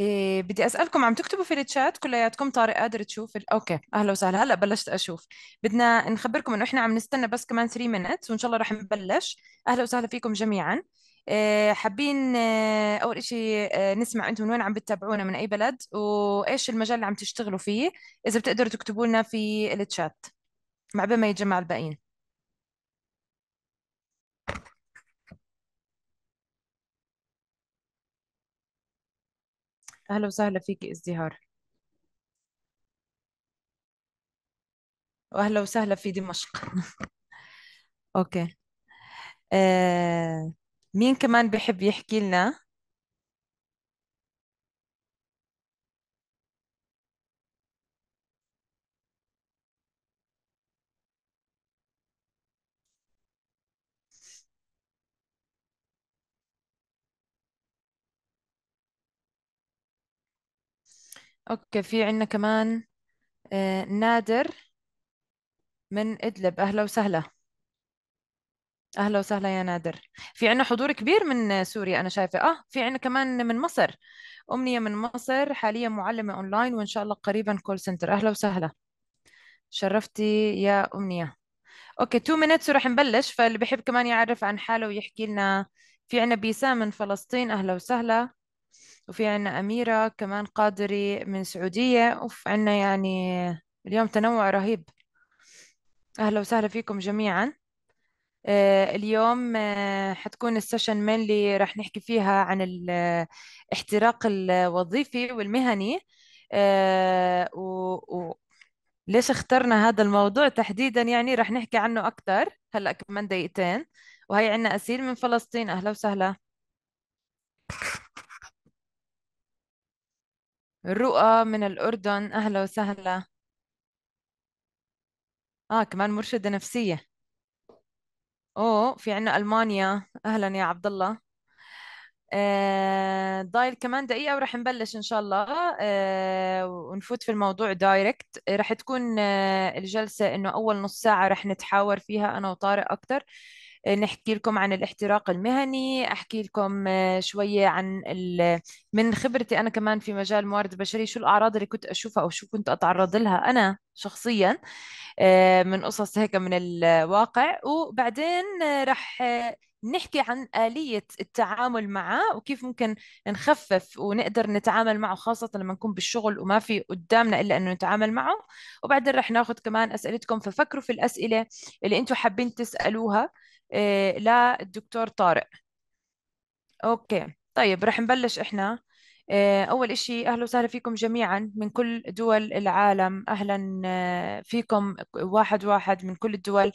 إيه بدي اسالكم عم تكتبوا في الشات كلياتكم طارق قادر تشوف ال... اوكي اهلا وسهلا هلا بلشت اشوف بدنا نخبركم انه احنا عم نستنى بس كمان 3 مينتس وان شاء الله رح نبلش اهلا وسهلا فيكم جميعا إيه حابين إيه اول شيء إيه، نسمع انتم من وين عم بتتابعونا من اي بلد وايش المجال اللي عم تشتغلوا فيه اذا بتقدروا تكتبوا لنا في الشات مع بين ما يتجمع الباقيين أهلا وسهلا فيك ازدهار وأهلا وسهلا في دمشق أوكي آه مين كمان بحب يحكي لنا اوكي في عندنا كمان آه، نادر من ادلب اهلا وسهلا اهلا وسهلا يا نادر في عندنا حضور كبير من سوريا انا شايفه اه في عندنا كمان من مصر امنيه من مصر حاليا معلمه اونلاين وان شاء الله قريبا كول سنتر اهلا وسهلا شرفتي يا امنيه اوكي 2 minutes ورح نبلش فاللي بحب كمان يعرف عن حاله ويحكي لنا في عنا بيسام من فلسطين اهلا وسهلا وفي عنا أميرة كمان قادري من سعودية أوف عنا يعني اليوم تنوع رهيب أهلا وسهلا فيكم جميعا آه، اليوم آه، حتكون السيشن اللي رح نحكي فيها عن الاحتراق آه، الوظيفي والمهني و... ليش اخترنا هذا الموضوع تحديدا يعني رح نحكي عنه أكثر هلأ كمان دقيقتين وهي عنا أسيل من فلسطين أهلا وسهلا رؤى من الأردن أهلا وسهلا آه كمان مرشدة نفسية أوه في عنا ألمانيا أهلا يا عبد الله آه ضايل كمان دقيقة ورح نبلش إن شاء الله آه ونفوت في الموضوع دايركت رح تكون آه الجلسة إنه أول نص ساعة رح نتحاور فيها أنا وطارق أكتر نحكي لكم عن الاحتراق المهني احكي لكم آه، شويه عن ال... من خبرتي انا كمان في مجال موارد البشريه شو الاعراض اللي كنت اشوفها او شو كنت اتعرض لها انا شخصيا آه، من قصص هيك من الواقع وبعدين آه، رح نحكي عن آلية التعامل معه وكيف ممكن نخفف ونقدر نتعامل معه خاصة لما نكون بالشغل وما في قدامنا إلا إنه نتعامل معه وبعدين رح ناخذ كمان أسئلتكم ففكروا في الأسئلة اللي أنتم حابين تسألوها آه، للدكتور طارق أوكي طيب رح نبلش إحنا آه، أول إشي أهلا وسهلا فيكم جميعا من كل دول العالم أهلا آه، فيكم واحد واحد من كل الدول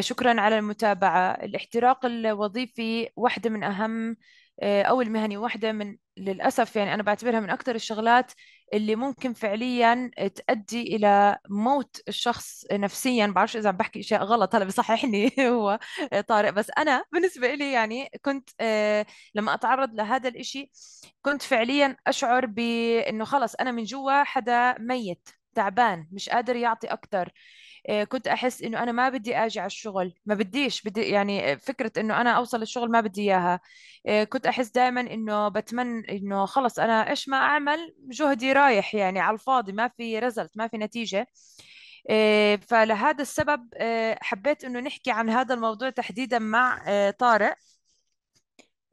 شكرا على المتابعة الاحتراق الوظيفي واحدة من أهم أو المهني واحدة من للأسف يعني أنا بعتبرها من أكثر الشغلات اللي ممكن فعليا تؤدي الى موت الشخص نفسيا بعرفش اذا عم بحكي اشياء غلط هلا بصححني هو طارق بس انا بالنسبه لي يعني كنت آه، لما اتعرض لهذا الإشي كنت فعليا اشعر بانه خلص انا من جوا حدا ميت تعبان مش قادر يعطي اكثر آه، كنت احس انه انا ما بدي اجي على الشغل ما بديش بدي يعني آه، فكره انه انا اوصل الشغل ما بدي اياها آه، كنت احس دائما انه بتمنى انه خلص انا ايش ما اعمل جهدي رايح يعني على الفاضي ما في ريزلت ما في نتيجه فلهذا السبب حبيت انه نحكي عن هذا الموضوع تحديدا مع طارق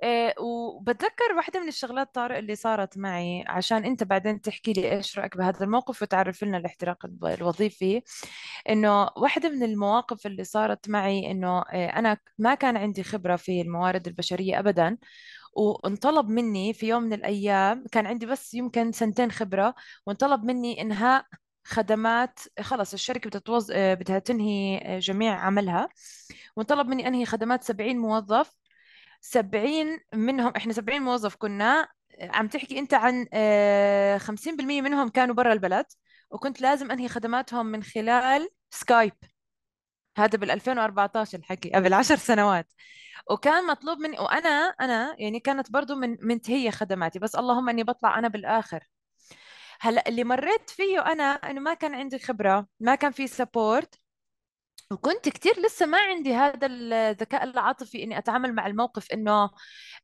إيه وبتذكر واحدة من الشغلات طارق اللي صارت معي عشان أنت بعدين تحكي لي إيش رأيك بهذا الموقف وتعرف لنا الاحتراق الوظيفي إنه واحدة من المواقف اللي صارت معي إنه آه، أنا ما كان عندي خبرة في الموارد البشرية أبدا وانطلب مني في يوم من الأيام كان عندي بس يمكن سنتين خبرة وانطلب مني إنهاء خدمات خلص الشركة بتتوز... آه، بدها تنهي آه، جميع عملها وانطلب مني أنهي خدمات 70 موظف 70 منهم احنا 70 موظف كنا عم تحكي انت عن 50% آه، منهم كانوا برا البلد وكنت لازم انهي خدماتهم من خلال سكايب هذا بال 2014 الحكي قبل 10 سنوات وكان مطلوب مني وانا انا يعني كانت برضه من منتهيه خدماتي بس اللهم اني بطلع انا بالاخر هلا اللي مريت فيه انا انه ما كان عندي خبره ما كان في سبورت وكنت كتير لسه ما عندي هذا الذكاء العاطفي اني اتعامل مع الموقف انه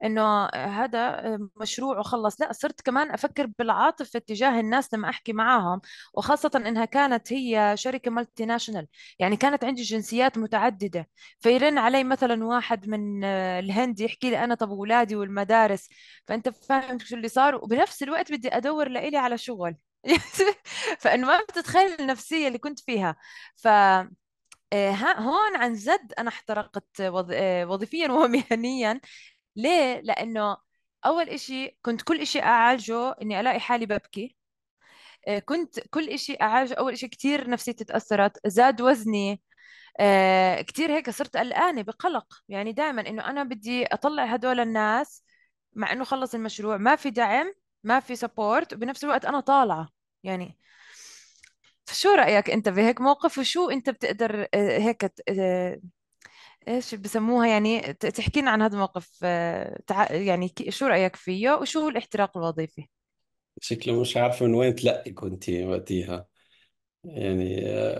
انه هذا مشروع وخلص لا صرت كمان افكر بالعاطفه تجاه الناس لما احكي معاهم وخاصه انها كانت هي شركه مالتي ناشونال يعني كانت عندي جنسيات متعدده فيرن علي مثلا واحد من الهند يحكي لي انا طب اولادي والمدارس فانت فاهم شو اللي صار وبنفس الوقت بدي ادور لإلي على شغل فانه ما بتتخيل النفسيه اللي كنت فيها ف آه، هون عن جد انا احترقت آه، وظيفيا ومهنيا ليه لانه اول إشي كنت كل إشي اعالجه اني الاقي حالي ببكي آه، كنت كل إشي اعالجه اول إشي كثير نفسيتي تاثرت زاد وزني آه كثير هيك صرت قلقانه بقلق يعني دائما انه انا بدي اطلع هدول الناس مع انه خلص المشروع ما في دعم ما في سبورت وبنفس الوقت انا طالعه يعني شو رأيك أنت بهيك موقف وشو أنت بتقدر آه، هيك آه، ايش بسموها يعني تحكي لنا عن هذا الموقف آه، يعني شو رأيك فيه وشو هو الاحتراق الوظيفي؟ شكله مش عارفة من وين تلقي كنت وقتيها يعني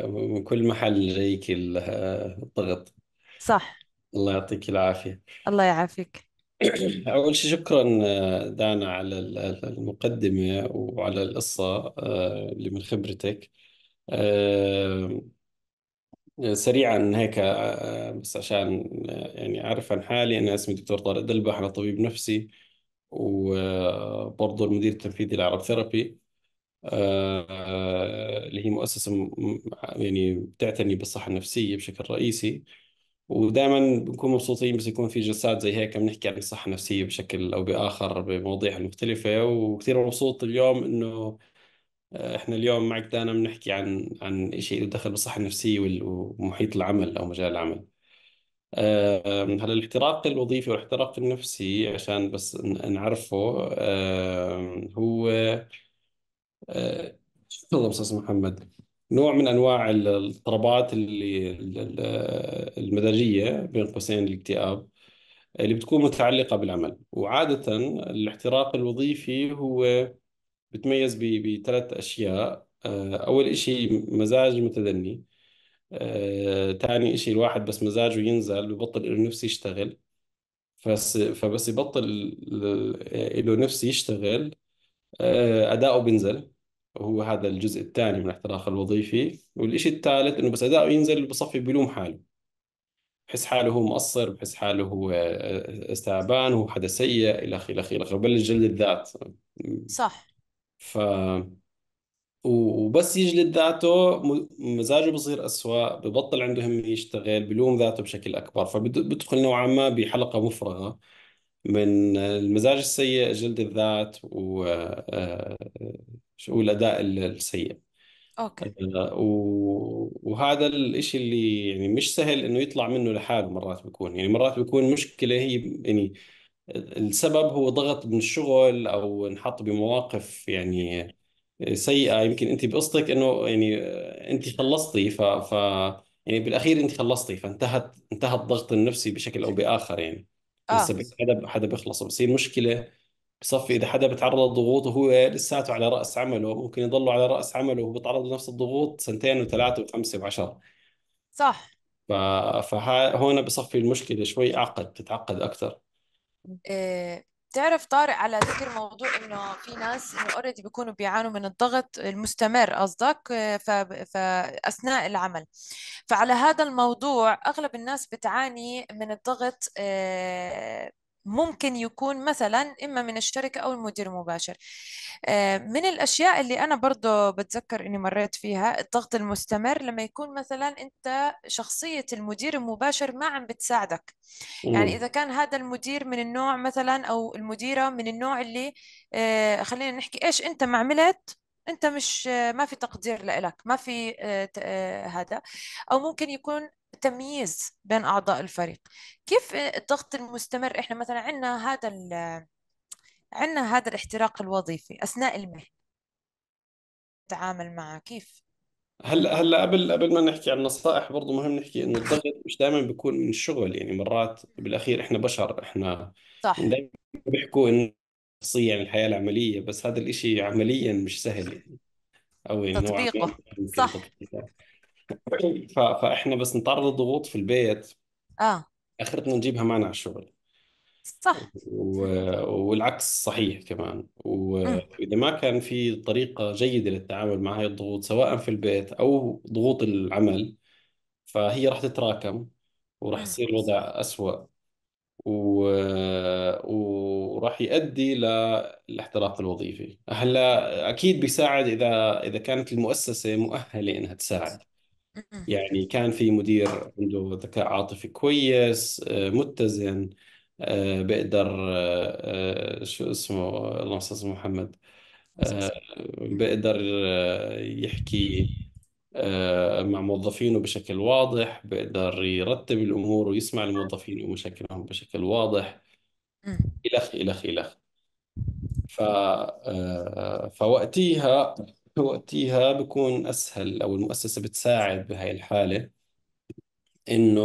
من كل محل جايك الضغط صح الله يعطيك العافية الله يعافيك أول شيء شكرا دانا على المقدمة وعلى القصة اللي من خبرتك آه، آه، سريعا هيك آه، بس عشان يعني أعرف عن حالي أنا اسمي دكتور طارق دلبح أنا طبيب نفسي وبرضه المدير التنفيذي لعرب ثيرابي اللي هي مؤسسة يعني بتعتني بالصحة النفسية بشكل رئيسي ودائما بنكون مبسوطين بس يكون في جلسات زي هيك بنحكي عن الصحة النفسية بشكل أو بآخر بمواضيع مختلفة وكثير مبسوط اليوم إنه آه، احنا اليوم معك دانا بنحكي عن عن شيء له دخل بالصحة النفسية ومحيط العمل أو مجال العمل آه، هلا الاحتراق الوظيفي والاحتراق النفسي عشان بس نعرفه آه، هو آه، اللهم محمد نوع من أنواع الاضطرابات اللي المزاجية بين قوسين الاكتئاب اللي بتكون متعلقة بالعمل وعادة الاحتراق الوظيفي هو بتميز بثلاث أشياء آه، أول إشي مزاج متدني ثاني آه، إشي الواحد بس مزاجه ينزل ببطل إله نفسه يشتغل فس فبس يبطل إله آه، نفسه يشتغل أداؤه بينزل وهو هذا الجزء الثاني من الاحتراق الوظيفي والإشي الثالث إنه بس أداؤه ينزل بصفي بلوم حاله بحس حاله هو مقصر بحس حاله هو استعبان تعبان هو حدا سيء إلى آخره إلى آخره إلى آخره ببلش جلد الذات صح ف وبس يجلد ذاته مزاجه بصير أسوأ ببطل عنده هم يشتغل بلوم ذاته بشكل أكبر فبدخل نوعا ما بحلقة مفرغة من المزاج السيء جلد الذات و آه، شو الأداء السيء اوكي آه، و- وهذا الإشي اللي يعني مش سهل إنه يطلع منه لحاله مرات بيكون يعني مرات بيكون مشكلة هي يعني السبب هو ضغط من الشغل او انحط بمواقف يعني سيئه يمكن انت بقصتك انه يعني انت خلصتي ف, ف يعني بالاخير انت خلصتي فانتهت انتهى الضغط النفسي بشكل او باخر يعني اه لسه حدا حدا بيخلص بصير مشكله بصفي اذا حدا بتعرض لضغوط وهو لساته على راس عمله ممكن يضله على راس عمله وهو بيتعرض لنفس الضغوط سنتين وثلاثه وخمسه وعشرة صح فهون بصفي المشكله شوي اعقد بتتعقد اكثر آه، تعرف طارق على ذكر موضوع انه في ناس انه اوريدي بيكونوا بيعانوا من الضغط المستمر قصدك آه، فاثناء العمل فعلى هذا الموضوع اغلب الناس بتعاني من الضغط آه، ممكن يكون مثلا إما من الشركة أو المدير المباشر آه، من الأشياء اللي أنا برضو بتذكر إني مريت فيها الضغط المستمر لما يكون مثلا أنت شخصية المدير المباشر ما عم بتساعدك يعني إذا كان هذا المدير من النوع مثلا أو المديرة من النوع اللي آه، خلينا نحكي إيش أنت ما عملت انت مش آه، ما في تقدير لإلك ما في هذا او ممكن يكون التمييز بين أعضاء الفريق كيف الضغط المستمر إحنا مثلا عندنا هذا عندنا هذا الاحتراق الوظيفي أثناء المهنة نتعامل معه كيف؟ هلا هلا قبل قبل ما نحكي عن النصائح برضه مهم نحكي انه الضغط مش دائما بيكون من الشغل يعني مرات بالاخير احنا بشر احنا صح دائما بيحكوا انه شخصيا يعني الحياه العمليه بس هذا الاشي عمليا مش سهل يعني او يعني تطبيقه صح ف- فاحنا بس نتعرض لضغوط في البيت اه اخرتنا نجيبها معنا على الشغل صح و- والعكس صحيح كمان امم وإذا ما كان في طريقة جيدة للتعامل مع هاي الضغوط سواء في البيت أو ضغوط العمل فهي راح تتراكم وراح امم يصير الوضع اسوء و... وراح يؤدي للاحتراق الوظيفي هلا أكيد بيساعد إذا إذا كانت المؤسسة مؤهلة إنها تساعد يعني كان في مدير عنده ذكاء عاطفي كويس آه، متزن آه، بيقدر آه، شو اسمه اللهم صل على محمد بيقدر يحكي مع موظفينه بشكل واضح بيقدر يرتب الأمور ويسمع الموظفين ومشاكلهم بشكل واضح إلخ إلخ إلخ ف... فوقتيها وقتيها بكون اسهل او المؤسسه بتساعد بهاي الحاله انه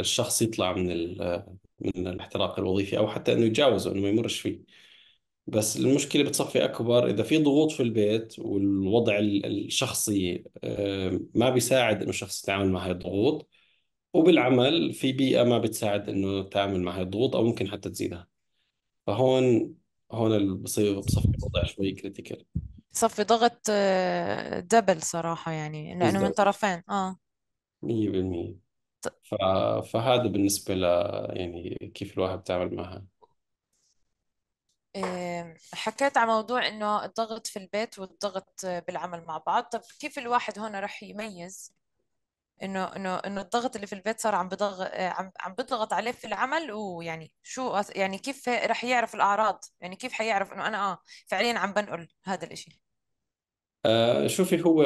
الشخص يطلع من من الاحتراق الوظيفي او حتى انه يتجاوزه انه ما يمرش فيه بس المشكله بتصفي اكبر اذا في ضغوط في البيت والوضع الشخصي آه، ما بيساعد انه الشخص يتعامل مع هاي الضغوط وبالعمل في بيئه ما بتساعد انه يتعامل مع هاي الضغوط او ممكن حتى تزيدها فهون هون بصير بصفي الوضع شوي كريتيكال صفي ضغط آه، دبل صراحة يعني لأنه من طرفين آه 100% بالمية ف... فهذا بالنسبة ل يعني كيف الواحد بتعامل معها حكيت على موضوع إنه الضغط في البيت والضغط بالعمل مع بعض طب كيف الواحد هون رح يميز انه انه انه الضغط اللي في البيت صار عم بضغ عم عم بضغط عليه في العمل ويعني شو يعني كيف رح يعرف الاعراض يعني كيف حيعرف انه انا اه فعليا عم بنقل هذا الاشي آه، شوفي هو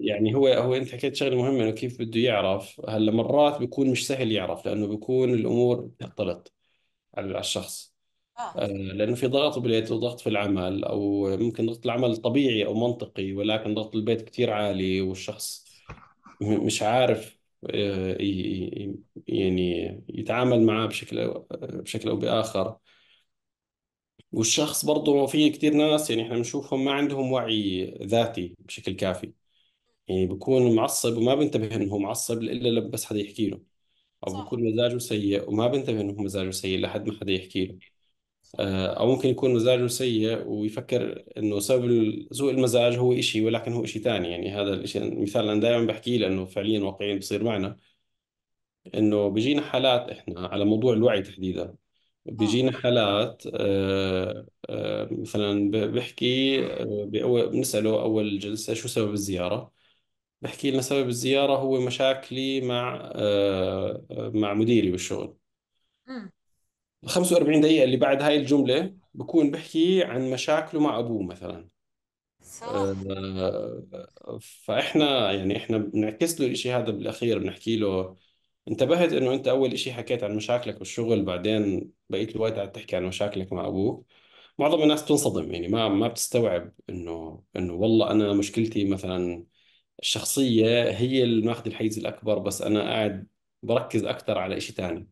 يعني هو هو انت حكيت شغله مهمه انه كيف بده يعرف هلا مرات بيكون مش سهل يعرف لانه بيكون الامور بتختلط على الشخص آه. آه، لانه في ضغط بالبيت وضغط في العمل او ممكن ضغط العمل طبيعي او منطقي ولكن ضغط البيت كثير عالي والشخص مش عارف آه، يعني يتعامل معاه بشكل أو بشكل أو بآخر والشخص برضه في كثير ناس يعني احنا بنشوفهم ما عندهم وعي ذاتي بشكل كافي يعني بكون معصب وما بنتبه انه هو معصب الا لما بس حدا يحكي له او صح بكون مزاجه سيء وما بنتبه انه هو مزاجه سيء لحد ما حدا يحكي له آه، او ممكن يكون مزاجه سيء ويفكر انه سبب سوء المزاج هو إشي ولكن هو إشي ثاني يعني هذا الإشي مثال انا دائما بحكيه لانه فعليا واقعيا بصير معنا انه بيجينا حالات احنا على موضوع الوعي تحديدا آه. بيجينا حالات آه، مثلا بحكي بأول بنسأله أول جلسة شو سبب الزيارة بحكي لنا سبب الزيارة هو مشاكلي مع مع مديري بالشغل أمم. ال 45 دقيقة اللي بعد هاي الجملة بكون بحكي عن مشاكله مع أبوه مثلا صح آه، فإحنا يعني إحنا بنعكس له الإشي هذا بالأخير بنحكي له انتبهت إنه أنت أول إشي حكيت عن مشاكلك والشغل بعدين بقيت الوقت قاعد تحكي عن مشاكلك مع أبوك معظم الناس بتنصدم يعني ما ما بتستوعب إنه إنه والله أنا مشكلتي مثلا الشخصية هي اللي ماخذ الحيز الأكبر بس أنا قاعد بركز أكثر على إشي تاني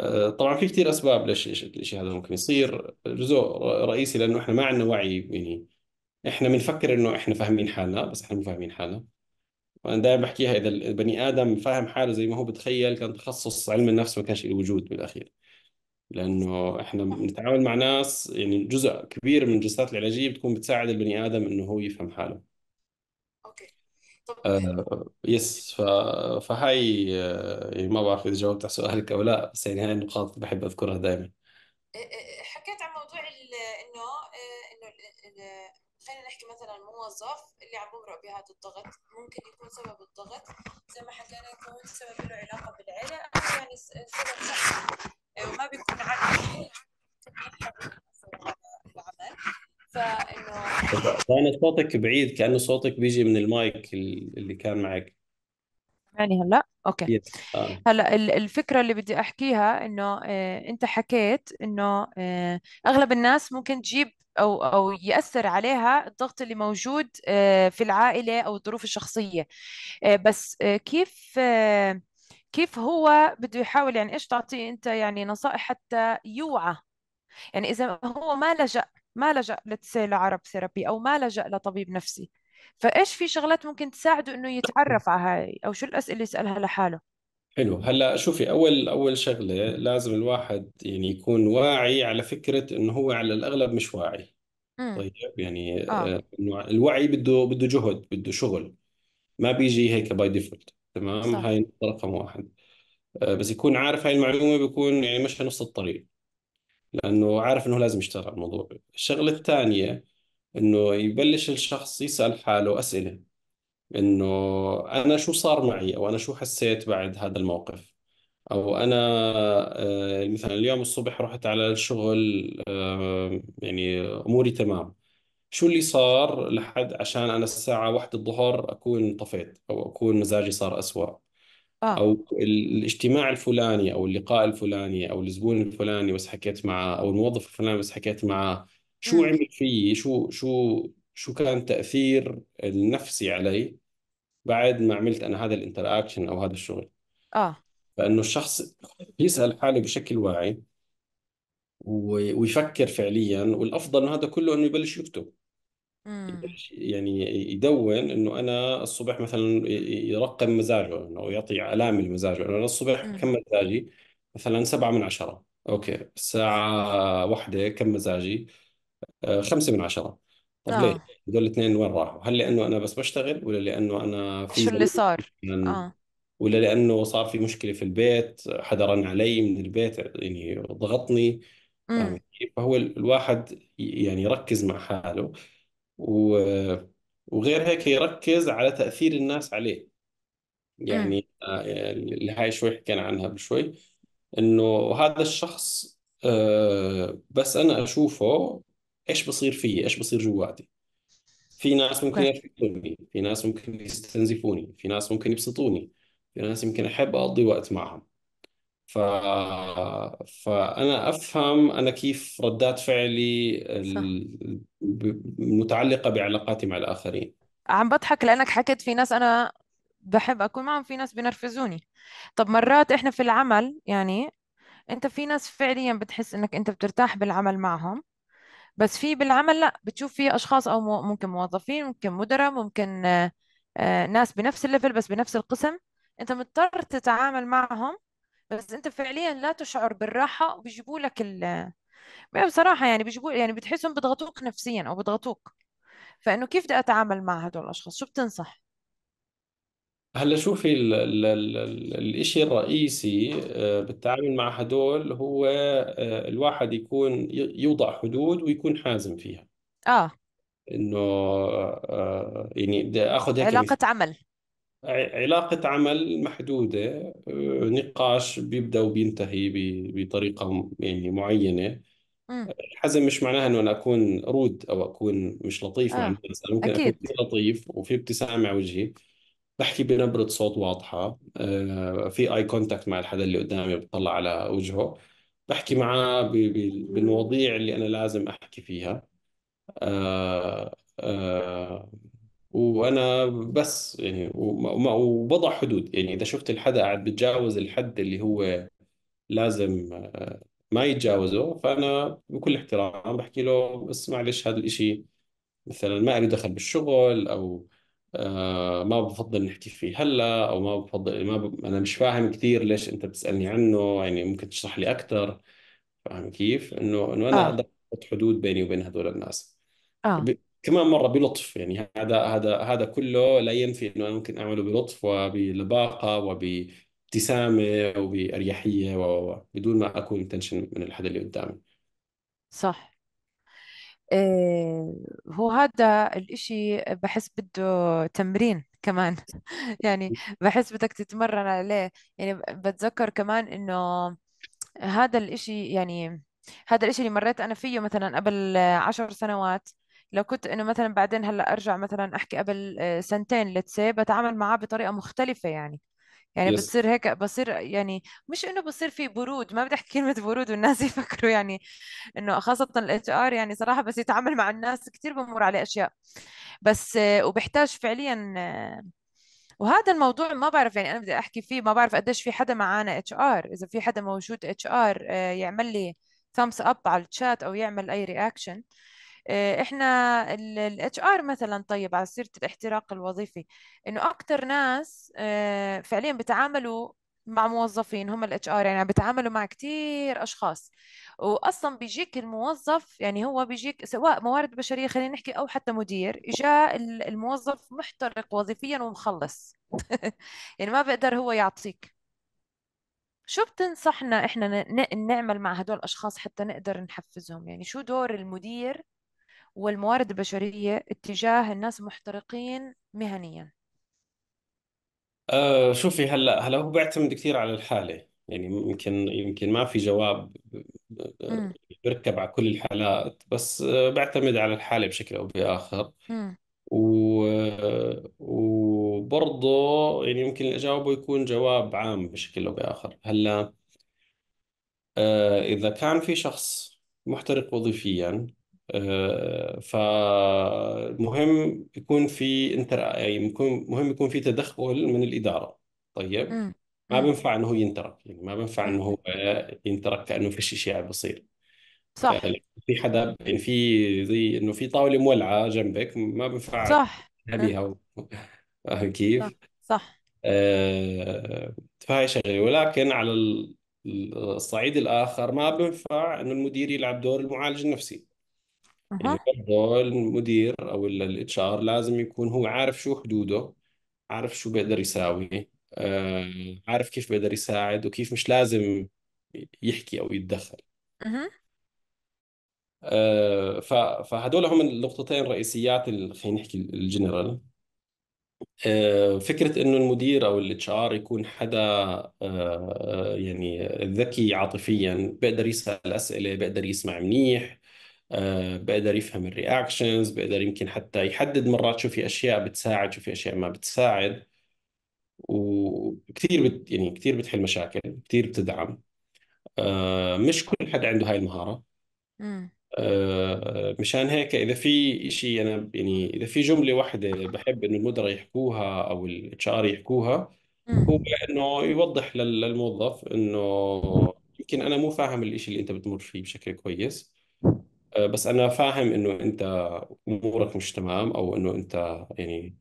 آه، طبعا في كثير اسباب ليش الشيء هذا ممكن يصير جزء رئيسي لانه احنا ما عندنا وعي يعني احنا بنفكر انه احنا فاهمين حالنا بس احنا مو فاهمين حالنا وانا دائما بحكيها اذا البني ادم فاهم حاله زي ما هو بتخيل كان تخصص علم النفس ما كانش له وجود بالاخير لانه احنا بنتعامل مع ناس يعني جزء كبير من الجلسات العلاجيه بتكون بتساعد البني ادم انه هو يفهم حاله آه يس ف... فهاي آه، يعني ما بعرف إذا جاوبت على سؤالك أو لا بس يعني هاي النقاط بحب أذكرها دائما إيه، إيه، إيه، حكيت عن موضوع انه انه خلينا نحكي مثلا موظف اللي عم بمرق بهذا الضغط ممكن يكون سبب الضغط زي ما حكينا يكون سبب له علاقة بالعيلة أو يعني سبب صحي وما بيكون عارف العمل فانه دانا صوتك بعيد كانه صوتك بيجي من المايك اللي كان معك يعني هلا اوكي آه. هلا الفكره اللي بدي احكيها انه إيه انت حكيت انه إيه اغلب الناس ممكن تجيب او او ياثر عليها الضغط اللي موجود إيه في العائله او الظروف الشخصيه إيه بس إيه كيف إيه كيف هو بده يحاول يعني ايش تعطيه انت يعني نصائح حتى يوعى يعني اذا هو ما لجأ ما لجأ لتسي لعرب ثيرابي أو ما لجأ لطبيب نفسي فإيش في شغلات ممكن تساعده إنه يتعرف على هاي أو شو الأسئلة يسألها لحاله حلو هلا شوفي اول اول شغله لازم الواحد يعني يكون واعي على فكره انه هو على الاغلب مش واعي مم. طيب يعني آه. آه، الوعي بده بده جهد بده شغل ما بيجي هيك باي ديفولت تمام صح. هاي رقم واحد آه، بس يكون عارف هاي المعلومه بيكون يعني مشى نص الطريق لانه عارف انه لازم يشتغل على الموضوع الشغله الثانيه انه يبلش الشخص يسال حاله اسئله انه انا شو صار معي او انا شو حسيت بعد هذا الموقف او انا آه، مثلا اليوم الصبح رحت على الشغل آه، يعني اموري تمام شو اللي صار لحد عشان انا الساعه 1 الظهر اكون طفيت او اكون مزاجي صار أسوأ اه او الاجتماع الفلاني او اللقاء الفلاني او الزبون الفلاني بس حكيت معه او الموظف الفلاني بس حكيت معه شو م. عمل فيي شو شو شو كان تأثير النفسي علي بعد ما عملت انا هذا الانتراكشن او هذا الشغل اه فانه الشخص يسأل حاله بشكل واعي ويفكر فعليا والافضل انه هذا كله انه يبلش يكتب يعني يدون انه انا الصبح مثلا يرقم مزاجه انه يعطي علامه لمزاجه انه انا الصبح كم مزاجي مثلا سبعة من عشرة اوكي الساعة واحدة كم مزاجي آه، خمسة من عشرة طب ليه؟ آه. هذول الاثنين وين راحوا؟ هل لأنه أنا بس بشتغل ولا لأنه أنا في شو اللي صار اه ولا لأنه صار في مشكلة في البيت حدا رن علي من البيت يعني ضغطني امم كيف؟ فهو الواحد يعني يركز مع حاله و... وغير هيك يركز على تأثير الناس عليه يعني آه، اللي هاي شوي حكينا عنها بشوي انه هذا الشخص آه، بس انا اشوفه ايش بصير فيه ايش بصير جواتي في ناس ممكن يرفضوني في ناس ممكن يستنزفوني في ناس ممكن يبسطوني في ناس يمكن احب اقضي وقت معهم ف... فأنا أفهم أنا كيف ردات فعلي صح متعلقة بعلاقاتي مع الآخرين عم بضحك لأنك حكيت في ناس أنا بحب أكون معهم في ناس بنرفزوني طب مرات إحنا في العمل يعني أنت في ناس فعليا بتحس إنك أنت بترتاح بالعمل معهم بس في بالعمل لا بتشوف في أشخاص أو ممكن موظفين ممكن مدراء ممكن آه، آه، ناس بنفس الليفل بس بنفس القسم أنت مضطر تتعامل معهم بس انت فعليا لا تشعر بالراحه وبيجيبوا لك ال بصراحه يعني بيجيبوا يعني بتحسهم بيضغطوك نفسيا او بيضغطوك فانه كيف بدي اتعامل مع هدول الاشخاص شو بتنصح هلا شوفي الـ الـ الـ الإشي الرئيسي آه، بالتعامل مع هدول هو آه، الواحد يكون يوضع حدود ويكون حازم فيها اه انه آه، يعني بدي اخذ هيك علاقة مثال. عمل علاقة عمل محدودة آه، نقاش بيبدأ وبينتهي بطريقة يعني معينة الحزم مش معناها انه انا اكون رود او اكون مش لطيف آه، مع آه. الناس انا ممكن اكون لطيف وفي ابتسامه على وجهي بحكي بنبره صوت واضحه آه، في اي كونتاكت مع الحدا اللي قدامي بطلع على وجهه بحكي معاه بالمواضيع اللي انا لازم احكي فيها وانا بس يعني وبضع حدود يعني اذا شفت الحدا قاعد بتجاوز الحد اللي هو لازم آه، ما يتجاوزه فانا بكل احترام بحكي له بس معلش هذا الاشي مثلا ما له دخل بالشغل او آه، ما بفضل نحكي فيه هلا او ما بفضل ما ب... انا مش فاهم كثير ليش انت بتسالني عنه يعني ممكن تشرح لي اكثر فاهم كيف انه انه انا اه اقدر احط حدود بيني وبين هذول الناس اه ب... كمان مره بلطف يعني هذا هذا هذا كله لا ينفي انه انا ممكن اعمله بلطف وبلباقه وبابتسامه وباريحيه وبدون ما اكون تنشن من الحدا اللي قدامي صح إيه هو هذا الإشي بحس بده تمرين كمان يعني بحس بدك تتمرن عليه يعني بتذكر كمان إنه هذا الإشي يعني هذا الإشي اللي مريت أنا فيه مثلا قبل عشر سنوات لو كنت انه مثلا بعدين هلا ارجع مثلا احكي قبل آه، سنتين لتسي بتعامل معاه بطريقه مختلفه يعني يعني يس. بتصير هيك بصير يعني مش انه بصير في برود ما بدي احكي كلمه برود والناس يفكروا يعني انه خاصه الاتش ار يعني صراحه بس يتعامل مع الناس كثير بمر عليه اشياء بس آه، وبحتاج فعليا آه، وهذا الموضوع ما بعرف يعني انا بدي احكي فيه ما بعرف قديش في حدا معانا اتش ار اذا في حدا موجود اتش ار يعمل لي ثامس اب على الشات او يعمل اي رياكشن آه، احنا الاتش ار مثلا طيب على سيره الاحتراق الوظيفي انه اكثر ناس آه، فعليا بتعاملوا مع موظفين هم الاتش ار يعني بتعاملوا مع كثير اشخاص واصلا بيجيك الموظف يعني هو بيجيك سواء موارد بشريه خلينا نحكي او حتى مدير اجى الموظف محترق وظيفيا ومخلص يعني ما بيقدر هو يعطيك شو بتنصحنا احنا نعمل مع هدول الاشخاص حتى نقدر نحفزهم يعني شو دور المدير والموارد البشرية اتجاه الناس محترقين مهنيا آه شوفي هلا هلا هو بيعتمد كثير على الحالة يعني يمكن يمكن ما في جواب بركب بيركب على كل الحالات بس بعتمد على الحالة بشكل أو بآخر و وبرضه يعني يمكن اللي أجاوبه يكون جواب عام بشكل أو بآخر هلا آه إذا كان في شخص محترق وظيفيا آه، فمهم يكون في انتر يعني يكون- مهم يكون في تدخل من الإدارة طيب ما بينفع انه هو ينترك يعني ما بينفع انه هو ينترك كأنه في شيء عم بيصير صح آه، في حدا يعني في زي انه في طاوله مولعه جنبك ما بينفع صح أه، تهبيها و- فاهم صح كيف؟ صح آه فهي شغله ولكن على الصعيد الاخر ما بينفع انه المدير يلعب دور المعالج النفسي يعني برضه المدير او الاتش ار لازم يكون هو عارف شو حدوده عارف شو بيقدر يساوي آه، عارف كيف بيقدر يساعد وكيف مش لازم يحكي او يتدخل أها آه، ف- فهدول هم النقطتين الرئيسيات خلينا نحكي الجنرال آه، فكرة إنه المدير أو الاتش ار يكون حدا آه، يعني ذكي عاطفيا بيقدر يسأل أسئلة بيقدر يسمع منيح آه، بقدر يفهم الرياكشنز بقدر يمكن حتى يحدد مرات شو في اشياء بتساعد شو في اشياء ما بتساعد وكثير بت يعني كثير بتحل مشاكل كثير بتدعم آه، مش كل حد عنده هاي المهارة آه، مشان هيك اذا في شيء انا يعني اذا في جمله واحده بحب انه المدراء يحكوها او الاتش ار يحكوها هو انه يوضح للموظف انه يمكن انا مو فاهم الشيء اللي انت بتمر فيه بشكل كويس آه، بس انا فاهم انه انت امورك مش تمام او انه انت يعني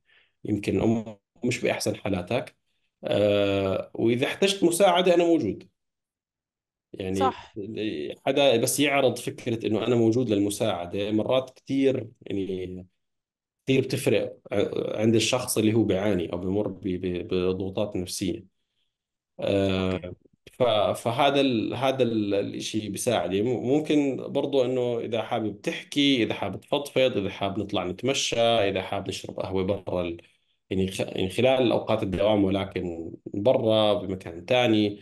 يمكن الامور مش باحسن حالاتك آه، واذا احتجت مساعده انا موجود يعني صح حدا بس يعرض فكره انه انا موجود للمساعده مرات كثير يعني كثير بتفرق عند الشخص اللي هو بيعاني او بمر بضغوطات نفسيه آه، فهذا ال هذا ال الشيء بيساعد يعني ممكن برضو انه اذا حابب تحكي اذا حابب تفضفض اذا حابب نطلع نتمشى اذا حابب نشرب قهوه برا ال... يعني يعني خلال اوقات الدوام ولكن برا بمكان ثاني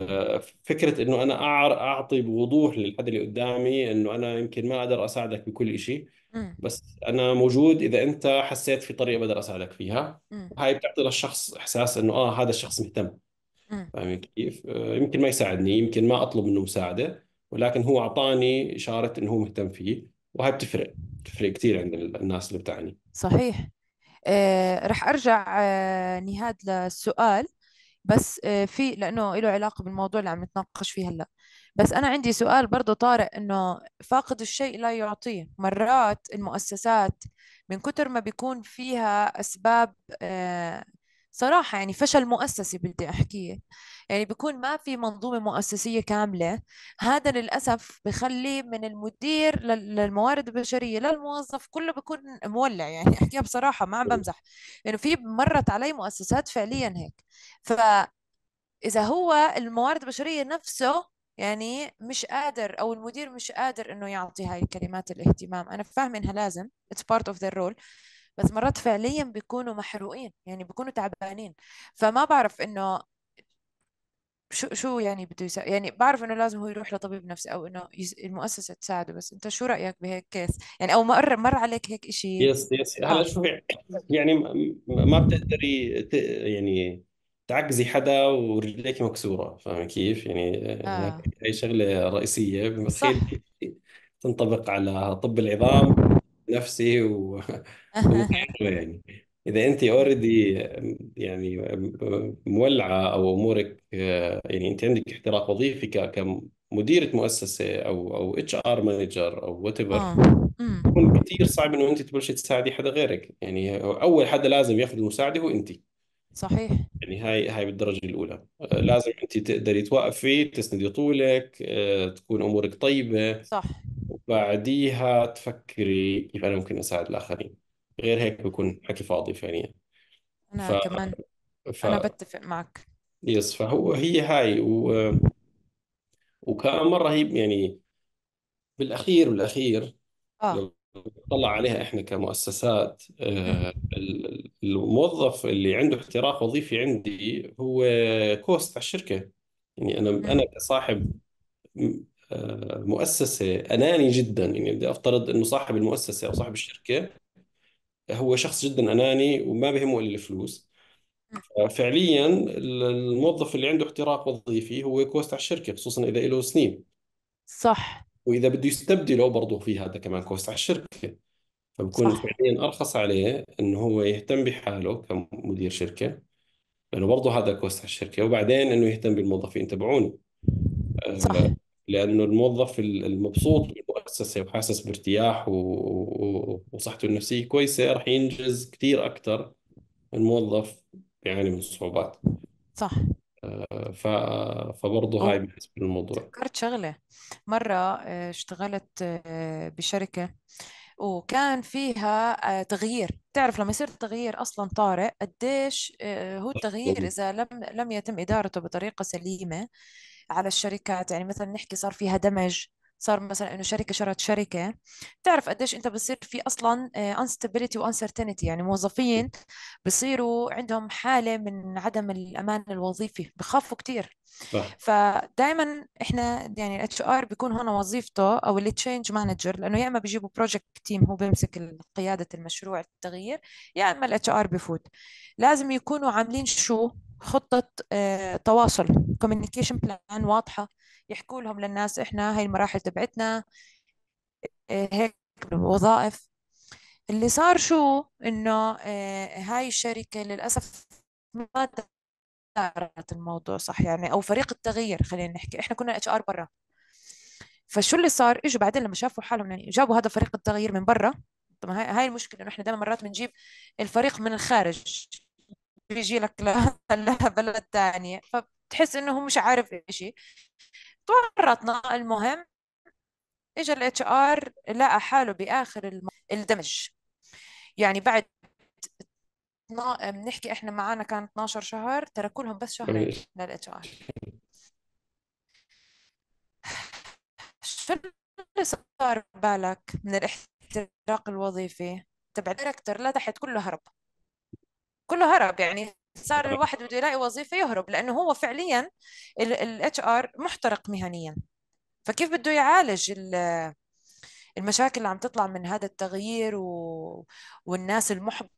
آه، فكره انه انا اعطي بوضوح للحد اللي قدامي انه انا يمكن ما اقدر اساعدك بكل شيء بس انا موجود اذا انت حسيت في طريقه بقدر اساعدك فيها هاي بتعطي للشخص احساس انه اه هذا الشخص مهتم فاهم كيف؟ آه، يمكن ما يساعدني يمكن ما اطلب منه مساعده ولكن هو اعطاني اشاره انه هو مهتم فيه وهي بتفرق بتفرق كثير عند الناس اللي بتعاني صحيح آه رح ارجع آه نهاد للسؤال بس آه في لانه له علاقه بالموضوع اللي عم نتناقش فيه هلا بس انا عندي سؤال برضه طارق انه فاقد الشيء لا يعطيه مرات المؤسسات من كتر ما بيكون فيها اسباب آه صراحة يعني فشل مؤسسي بدي أحكيه يعني بيكون ما في منظومة مؤسسية كاملة هذا للأسف بخلي من المدير للموارد البشرية للموظف كله بيكون مولع يعني أحكيها بصراحة ما عم أيوه. بمزح إنه يعني في مرت علي مؤسسات فعليا هيك فإذا هو الموارد البشرية نفسه يعني مش قادر او المدير مش قادر انه يعطي هاي الكلمات الاهتمام انا فاهمه انها لازم it's part of ذا role بس مرات فعليا بيكونوا محروقين يعني بيكونوا تعبانين فما بعرف انه شو شو يعني بده يسا... يعني بعرف انه لازم هو يروح لطبيب نفسي او انه يس... المؤسسه تساعده بس انت شو رايك بهيك كيس يعني او مر مر عليك هيك شيء يس يس هلا شوفي يعني, يعني ما بتقدري ت... يعني تعكزي حدا ورجليك مكسوره فاهم كيف يعني آه. هي شغله رئيسيه هي تنطبق على طب العظام نفسي و... وحلو يعني اذا انت اوريدي يعني مولعه او امورك يعني انت عندك احتراق وظيفي كمديره مؤسسه او او اتش ار مانجر او وات ايفر آه. بيكون كثير صعب انه انت تبلشي تساعدي حدا غيرك يعني اول حدا لازم ياخذ المساعده هو انت صحيح يعني هاي هاي بالدرجة الأولى لازم أنت تقدري توقفي تسندي طولك تكون أمورك طيبة صح وبعديها تفكري كيف أنا ممكن أساعد الآخرين غير هيك بكون حكي فاضي فعليا ف... أنا كمان ف... أنا بتفق معك يس فهو هي هاي و... وكان مرة هي يعني بالأخير بالأخير آه لو طلع عليها احنا كمؤسسات آه، الموظف اللي عنده احتراق وظيفي عندي هو كوست على الشركه يعني انا انا كصاحب آه، مؤسسة أناني جدا يعني بدي أفترض أنه صاحب المؤسسة أو صاحب الشركة هو شخص جدا أناني وما بهمه إلا الفلوس فعليا الموظف اللي عنده احتراق وظيفي هو كوست على الشركة خصوصا إذا له سنين صح وإذا بده يستبدله برضه في هذا كمان كوست على الشركة فبكون صح. فعليا أرخص عليه أنه هو يهتم بحاله كمدير شركة لأنه برضه هذا كوست على الشركة وبعدين أنه يهتم بالموظفين تبعونه صح آه، لانه الموظف المبسوط بالمؤسسه وحاسس بارتياح وصحته النفسيه كويسه راح ينجز كثير اكثر الموظف بيعاني من صعوبات صح آه، ف... فبرضه هاي بالنسبة للموضوع ذكرت شغلة مرة آه، اشتغلت آه، بشركة وكان فيها تغيير تعرف لما يصير تغيير أصلا طارئ قديش هو التغيير إذا لم لم يتم إدارته بطريقة سليمة على الشركات يعني مثلا نحكي صار فيها دمج صار مثلا انه شركه شرت شركه بتعرف قديش انت بصير في اصلا انستابيليتي آه، وانسرتينتي يعني موظفين بصيروا عندهم حاله من عدم الامان الوظيفي بخافوا كثير فدائما احنا يعني الاتش ار بيكون هنا وظيفته او التشينج مانجر لانه يا اما بيجيبوا بروجكت تيم هو بيمسك قياده المشروع التغيير يا اما الاتش ار بفوت لازم يكونوا عاملين شو خطه آه، تواصل كوميونيكيشن بلان واضحه يحكوا لهم للناس إحنا هاي المراحل تبعتنا إيه، هيك وظائف اللي صار شو إنه إيه، هاي الشركة للأسف ما دارت الموضوع صح يعني أو فريق التغيير خلينا نحكي إحنا كنا اتش ار برا فشو اللي صار اجوا بعدين لما شافوا حالهم يعني جابوا هذا فريق التغيير من برا طبعا هاي, المشكله انه احنا دائما مرات بنجيب الفريق من الخارج بيجي لك لبلد ثانيه فبتحس انه هو مش عارف شيء تورطنا المهم اجى الاتش ار لقى حاله باخر الم... الدمج يعني بعد بنحكي احنا معانا كان 12 شهر تركوا لهم بس شهرين للاتش ار شو اللي صار بالك من الاحتراق الوظيفي تبع دايركتر لتحت كله هرب كله هرب يعني صار الواحد بده يلاقي وظيفه يهرب لانه هو فعليا الاتش ار محترق مهنيا فكيف بده يعالج المشاكل اللي عم تطلع من هذا التغيير و... والناس المحبطه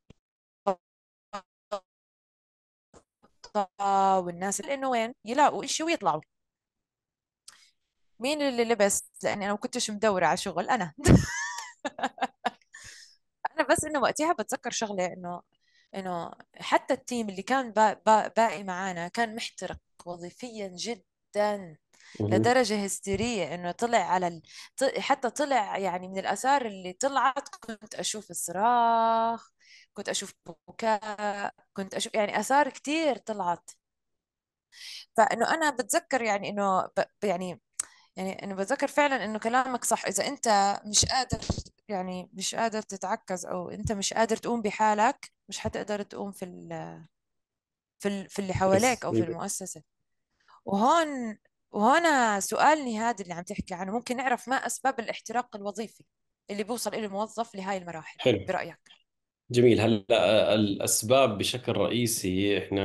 والناس لانه وين يلاقوا شيء ويطلعوا مين اللي لبس لاني انا ما كنتش مدوره على شغل انا انا بس انه وقتها بتذكر شغله انه انه حتى التيم اللي كان باقي معانا كان محترق وظيفيا جدا لدرجة هستيرية انه طلع على ال... حتى طلع يعني من الاثار اللي طلعت كنت اشوف صراخ كنت اشوف بكاء كنت اشوف يعني اثار كتير طلعت فانه انا بتذكر يعني انه ب... يعني يعني انه بتذكر فعلا انه كلامك صح اذا انت مش قادر يعني مش قادر تتعكز او انت مش قادر تقوم بحالك مش حتقدر تقوم في الـ في الـ في اللي حواليك او في المؤسسه وهون وهنا سؤالني هذا اللي عم تحكي عنه ممكن نعرف ما اسباب الاحتراق الوظيفي اللي بوصل إلى الموظف لهاي المراحل حلو برايك جميل هلا الاسباب بشكل رئيسي احنا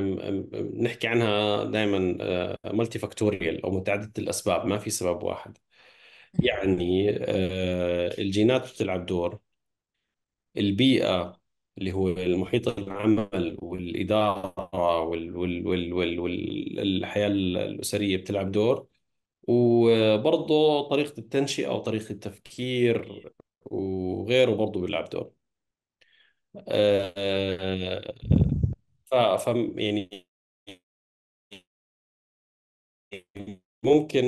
بنحكي عنها دائما ملتي فاكتوريال او متعدده الاسباب ما في سبب واحد يعني آه، الجينات بتلعب دور البيئة اللي هو المحيط العمل والإدارة والحياة الأسرية بتلعب دور وبرضه طريقة التنشئة وطريقة التفكير وغيره برضه بيلعب دور آه، ف يعني ممكن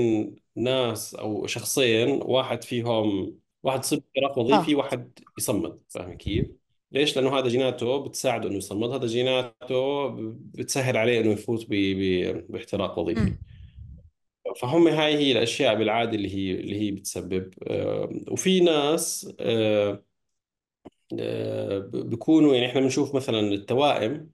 ناس او شخصين واحد فيهم واحد يصير فراغ وظيفي اه واحد يصمد فاهم كيف؟ ليش؟ لانه هذا جيناته بتساعده انه يصمد هذا جيناته بتسهل عليه انه يفوت ب... ب... باحتراق وظيفي فهم هاي هي الاشياء بالعاده اللي هي اللي هي بتسبب وفي ناس آه، بكونوا يعني احنا بنشوف مثلا التوائم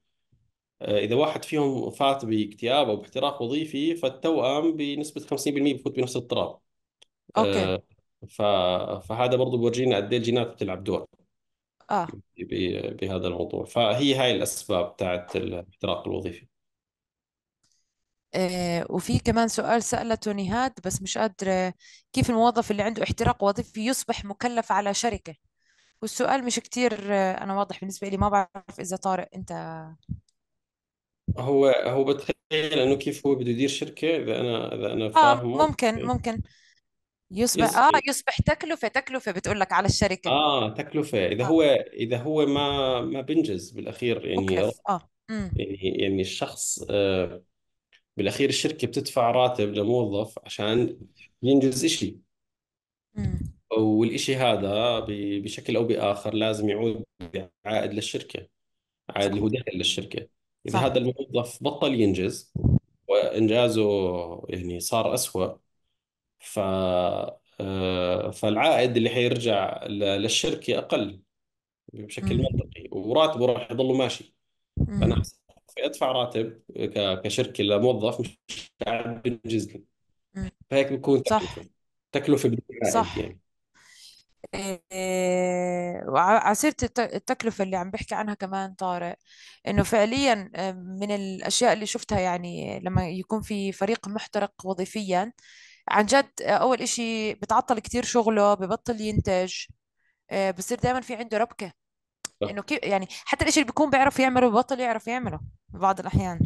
آه، اذا واحد فيهم فات باكتئاب او باحتراق وظيفي فالتوأم بنسبه 50% بفوت بنفس الاضطراب. اوكي. آه، ف... فهذا برضه بورجينا قد ايه الجينات بتلعب دور. اه بهذا الموضوع، فهي هاي الاسباب تاعت الاحتراق الوظيفي. آه، وفي كمان سؤال سألته نهاد بس مش قادرة كيف الموظف اللي عنده احتراق وظيفي يصبح مكلف على شركة والسؤال مش كتير أنا واضح بالنسبة لي ما بعرف إذا طارق أنت هو هو بتخيل انه كيف هو بده يدير شركه اذا انا اذا انا اه فاهمه ممكن إيه. ممكن يصبح اه يصبح يصبح تكلفة تكلفة بتقول لك على الشركة اه تكلفه اذا اه هو اذا هو ما ما بنجز بالاخير يعني مكلف اه امم يعني يعني الشخص آه بالاخير الشركه بتدفع راتب لموظف عشان ينجز شيء والإشي هذا بشكل او باخر لازم يعود عائد للشركه عائد اللي هو دخل للشركه إذا صح هذا الموظف بطل ينجز وإنجازه يعني صار أسوأ ف آه، فالعائد اللي حيرجع للشركة أقل بشكل منطقي وراتبه راح يضله ماشي فأنا أدفع راتب كشركة لموظف مش قاعد بينجز لي فهيك بتكون صح تكلفة تكلفة صح يعني آه، وعسيرة التكلفة اللي عم بحكي عنها كمان طارق إنه فعليا آه، من الأشياء اللي شفتها يعني لما يكون في فريق محترق وظيفيا عن جد أول إشي بتعطل كتير شغله ببطل ينتج آه، بصير دائما في عنده ربكة إنه كيف يعني حتى الإشي اللي بيكون بيعرف يعمله ببطل يعرف يعمله ببعض الأحيان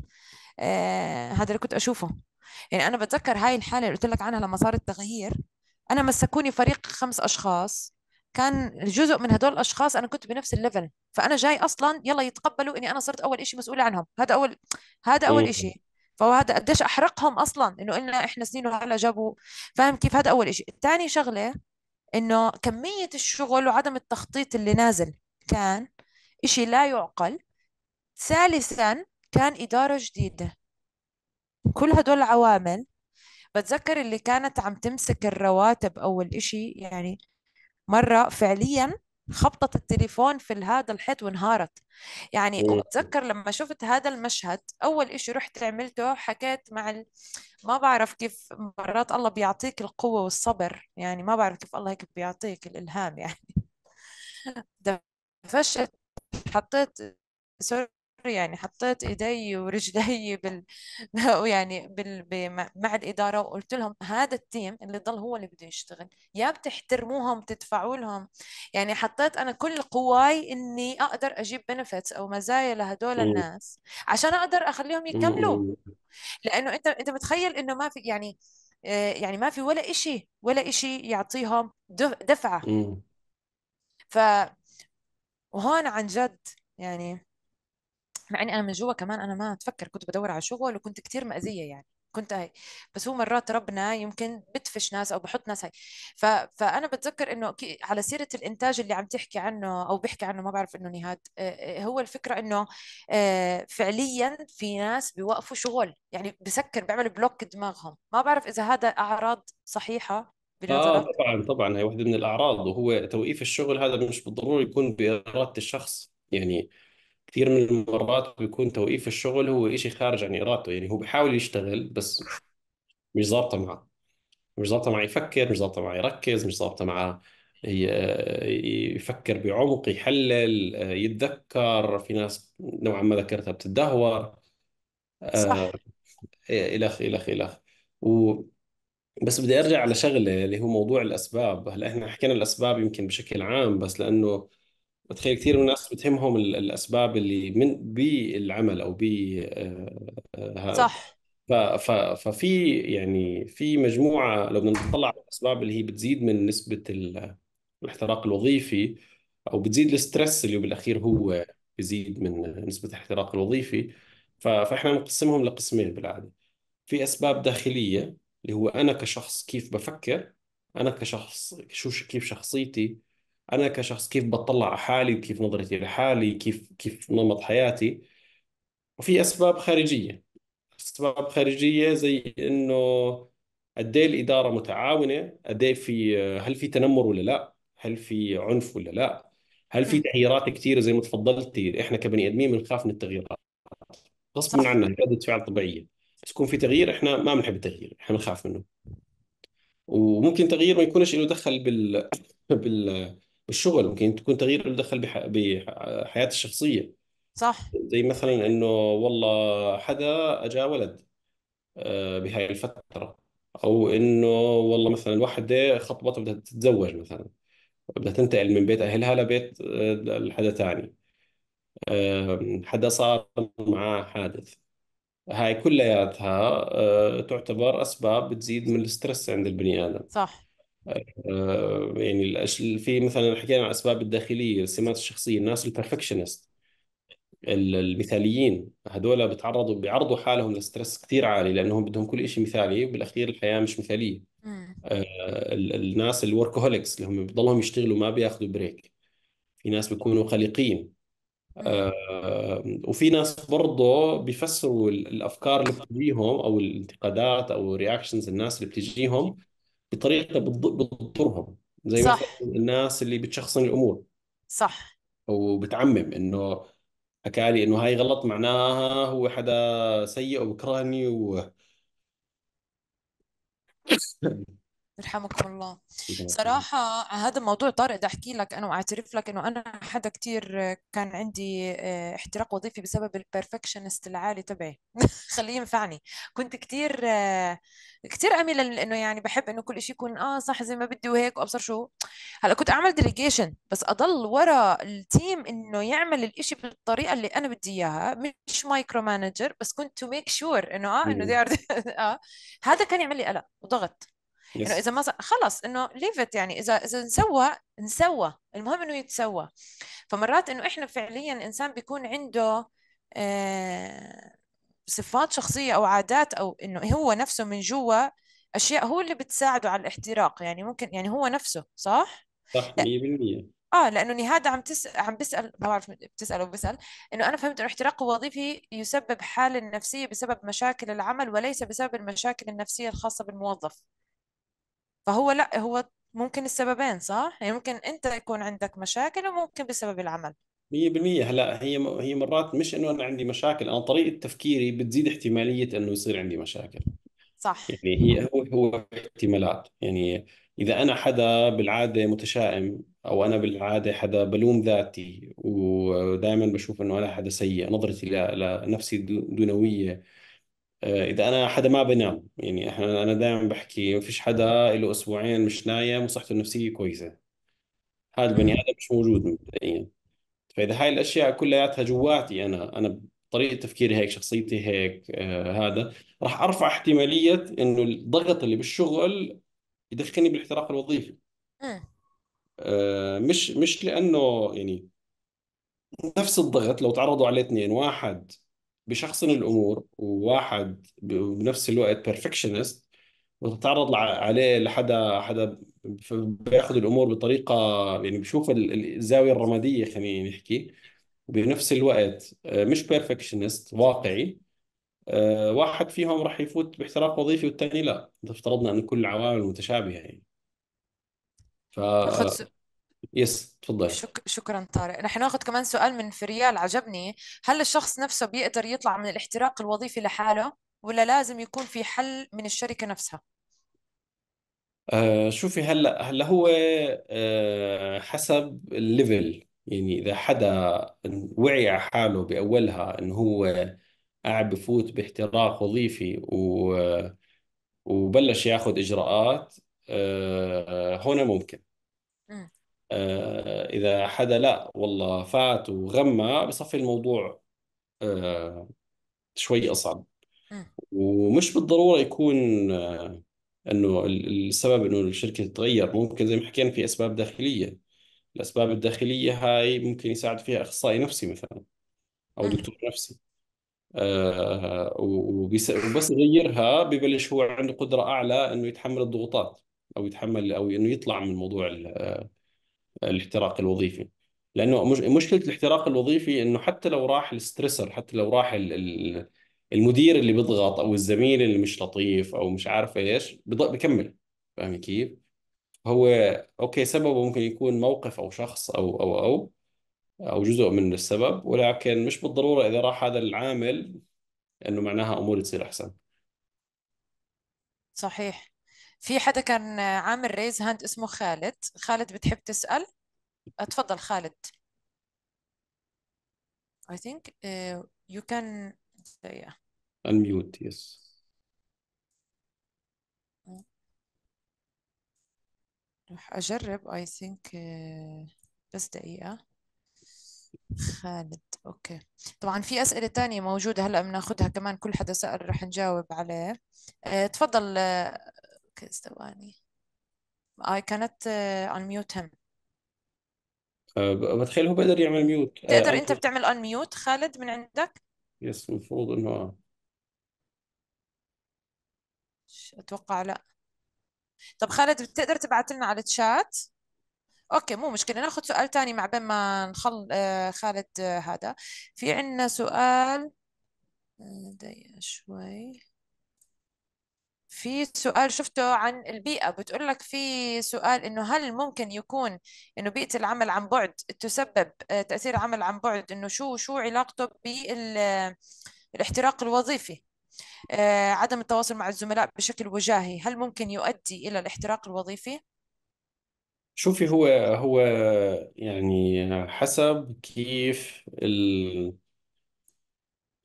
هذا اللي كنت أشوفه يعني أنا بتذكر هاي الحالة اللي قلت لك عنها لما صار التغيير انا مسكوني فريق خمس اشخاص كان جزء من هدول الاشخاص انا كنت بنفس الليفل فانا جاي اصلا يلا يتقبلوا اني انا صرت اول شيء مسؤوله عنهم هذا اول هذا اول شيء فهذا قديش احرقهم اصلا انه قلنا احنا سنين وهلا جابوا فاهم كيف هذا اول شيء الثاني شغله انه كميه الشغل وعدم التخطيط اللي نازل كان شيء لا يعقل ثالثا كان اداره جديده كل هدول العوامل بتذكر اللي كانت عم تمسك الرواتب أول إشي يعني مرة فعليا خبطت التليفون في هذا الحيط وانهارت يعني بتذكر لما شفت هذا المشهد اول إشي رحت عملته حكيت مع ال... ما بعرف كيف مرات الله بيعطيك القوه والصبر يعني ما بعرف كيف الله هيك بيعطيك الالهام يعني دفشت حطيت سوري يعني حطيت ايدي ورجلي بال يعني بال... مع الاداره وقلت لهم هذا التيم اللي ضل هو اللي بده يشتغل يا بتحترموهم تدفعوا لهم يعني حطيت انا كل قواي اني اقدر اجيب بنفيتس او مزايا لهدول الناس عشان اقدر اخليهم يكملوا لانه انت انت متخيل انه ما في يعني آه، يعني ما في ولا إشي ولا إشي يعطيهم دفعة ف وهون عن جد يعني مع اني انا من جوا كمان انا ما اتفكر كنت بدور على شغل وكنت كثير مأذيه يعني كنت هاي بس هو مرات ربنا يمكن بتفش ناس او بحط ناس هاي ف... فانا بتذكر انه على سيره الانتاج اللي عم تحكي عنه او بحكي عنه ما بعرف انه نهاد آه، آه، هو الفكره انه آه، فعليا في ناس بيوقفوا شغل يعني بسكر بيعمل بلوك دماغهم ما بعرف اذا هذا اعراض صحيحه آه طبعا طبعا هي واحدة من الأعراض وهو توقيف الشغل هذا مش بالضرورة يكون بإرادة الشخص يعني كثير من المرات بيكون توقيف الشغل هو شيء خارج عن إرادته يعني هو بحاول يشتغل بس مش ظابطة معه مش ظابطة معه يفكر مش ظابطة معه يركز مش ظابطة معه يفكر بعمق يحلل يتذكر في ناس نوعا ما ذاكرتها بتدهور صح اخره الى اخره و بس بدي ارجع على شغله اللي هو موضوع الاسباب هلا احنا حكينا الاسباب يمكن بشكل عام بس لانه بتخيل كثير من الناس بتهمهم الاسباب اللي من بالعمل او ب آه، آه، صح ف- ف- ففي يعني في مجموعه لو بدنا نطلع على الاسباب اللي هي بتزيد من نسبه ال- الاحتراق الوظيفي او بتزيد الاسترس اللي بالاخير هو بيزيد من نسبه الاحتراق الوظيفي ف- فاحنا بنقسمهم لقسمين بالعاده في اسباب داخليه اللي هو انا كشخص كيف بفكر انا كشخص شو كيف شخصيتي انا كشخص كيف بطلع على حالي وكيف نظرتي لحالي كيف كيف نمط حياتي وفي اسباب خارجيه اسباب خارجيه زي انه قد إيه الاداره متعاونه قد إيه في هل في تنمر ولا لا هل في عنف ولا لا هل في تغييرات كثيره زي ما تفضلتي احنا كبني ادمين بنخاف من التغييرات غصبا عنا ردة فعل طبيعيه بس يكون في تغيير احنا ما بنحب التغيير احنا بنخاف منه وممكن تغيير ما يكونش له دخل بال بال الشغل ممكن تكون تغيير له دخل بح... بحياتي الشخصيه صح زي مثلا انه والله حدا اجا ولد آه، بهاي الفتره او انه والله مثلا وحده خطبت بدها تتزوج مثلا بدها تنتقل من بيت اهلها لبيت آه، حدا ثاني حدا صار معاه حادث هاي كلياتها آه، تعتبر اسباب بتزيد من الستريس عند البني ادم صح آه، يعني في مثلا حكينا عن الاسباب الداخليه السمات الشخصيه الناس البرفكشنست المثاليين هذول بتعرضوا بيعرضوا حالهم لستريس كثير عالي لانهم بدهم كل شيء مثالي وبالاخير الحياه مش مثاليه آه، الناس الوركهوليكس اللي هم بضلهم يشتغلوا ما بياخذوا بريك في ناس بيكونوا خليقين آه، وفي ناس برضه بيفسروا الافكار اللي بتجيهم او الانتقادات او رياكشنز الناس اللي بتجيهم بطريقه بتضرهم زي صح. مثلا الناس اللي بتشخصن الامور صح وبتعمم انه حكى لي انه هاي غلط معناها هو حدا سيء وبكرهني و يرحمكم الله صراحة هذا الموضوع طارق بدي أحكي لك أنا وأعترف لك إنه أنا حدا كتير كان عندي آه، احتراق وظيفي بسبب البرفكشنست العالي تبعي خليه ينفعني كنت كتير آه، كتير أميل إنه يعني بحب إنه كل شيء يكون آه صح زي ما بدي وهيك وأبصر شو هلا كنت أعمل ديليجيشن بس أضل ورا التيم إنه يعمل الإشي بالطريقة اللي أنا بدي إياها مش مايكرو مانجر بس كنت تو ميك شور إنه آه إنه آه هذا كان يعمل لي قلق وضغط yes. انه اذا ما خلص انه ليفت يعني اذا اذا انسوى انسوى المهم انه يتسوى فمرات انه احنا فعليا الانسان بيكون عنده آه، صفات شخصيه او عادات او انه هو نفسه من جوا اشياء هو اللي بتساعده على الاحتراق يعني ممكن يعني هو نفسه صح؟ صح 100% اه لانه نهاد عم تس... عم بسال ما بعرف بتسال او بسال انه انا فهمت انه الاحتراق الوظيفي يسبب حاله نفسيه بسبب مشاكل العمل وليس بسبب المشاكل النفسيه الخاصه بالموظف فهو لا هو ممكن السببين صح؟ يعني ممكن أنت يكون عندك مشاكل وممكن بسبب العمل 100% هلا هي هي مرات مش انه انا عندي مشاكل انا طريقه تفكيري بتزيد احتماليه انه يصير عندي مشاكل صح يعني هي هو هو احتمالات يعني اذا انا حدا بالعاده متشائم او انا بالعاده حدا بلوم ذاتي ودائما بشوف انه انا حدا سيء نظرتي لنفسي دونويه آه، اذا انا حدا ما بنام يعني احنا انا دائما بحكي ما فيش حدا له اسبوعين مش نايم وصحته النفسيه كويسه هذا البني ادم مش موجود مبدئيا فاذا هاي الاشياء كلياتها جواتي انا انا طريقه تفكيري هيك شخصيتي هيك آه هذا راح ارفع احتماليه انه الضغط اللي بالشغل يدخلني بالاحتراق الوظيفي آه مش مش لانه يعني نفس الضغط لو تعرضوا عليه اثنين واحد بشخصن الامور وواحد بنفس الوقت بيرفكشنست وتتعرض عليه لحدا حدا بياخذ الامور بطريقه يعني بشوف الزاويه الرماديه خلينا نحكي وبنفس الوقت آه، مش بيرفكشنست واقعي آه، واحد فيهم راح يفوت باحتراق وظيفي والثاني لا اذا افترضنا ان كل العوامل متشابهه يعني ف يس تفضل شك... شكرا طارق نحن ناخذ كمان سؤال من فريال عجبني هل الشخص نفسه بيقدر يطلع من الاحتراق الوظيفي لحاله ولا لازم يكون في حل من الشركة نفسها آه شوفي هلا هلا هو آه حسب الليفل يعني اذا حدا وعي على حاله باولها انه هو قاعد بفوت باحتراق وظيفي و وبلش ياخذ اجراءات آه هنا ممكن آه، اذا حدا لا والله فات وغمى بصفي الموضوع آه، شوي اصعب ومش بالضروره يكون آه، انه السبب انه الشركه تتغير ممكن زي ما حكينا في اسباب داخليه الاسباب الداخليه هاي ممكن يساعد فيها اخصائي نفسي مثلا او دكتور نفسي وبس يغيرها ببلش هو عنده قدره اعلى انه يتحمل الضغوطات او يتحمل او انه يطلع من موضوع الاحتراق الوظيفي لانه مشكله الاحتراق الوظيفي انه حتى لو راح الستريسر حتى لو راح المدير اللي بيضغط او الزميل اللي مش لطيف او مش عارف ايش بكمل فاهم كيف؟ هو اوكي سببه ممكن يكون موقف او شخص او او او او جزء من السبب ولكن مش بالضروره اذا راح هذا العامل انه معناها امور تصير احسن صحيح في حدا كان عامل ريز هاند اسمه خالد خالد بتحب تسأل اتفضل خالد I think uh, you can yeah unmute yes رح أجرب I think uh, بس دقيقة خالد اوكي طبعا في اسئله ثانيه موجوده هلا بناخذها كمان كل حدا سال رح نجاوب عليه أه، تفضل uh, ركز ثواني I cannot uh, unmute him بتخيل هو بقدر يعمل ميوت آه، تقدر أنت بتعمل بتعمل unmute خالد من عندك يس المفروض إنه آه. أتوقع لا طب خالد بتقدر تبعت لنا على الشات اوكي مو مشكله ناخذ سؤال ثاني مع بين ما نخل آه، خالد هذا في عندنا سؤال دقيقه شوي في سؤال شفته عن البيئة بتقول لك في سؤال إنه هل ممكن يكون إنه بيئة العمل عن بعد تسبب آه، تأثير عمل عن بعد إنه شو شو علاقته بالاحتراق الوظيفي آه، عدم التواصل مع الزملاء بشكل وجاهي هل ممكن يؤدي إلى الاحتراق الوظيفي؟ شوفي هو هو يعني حسب كيف ال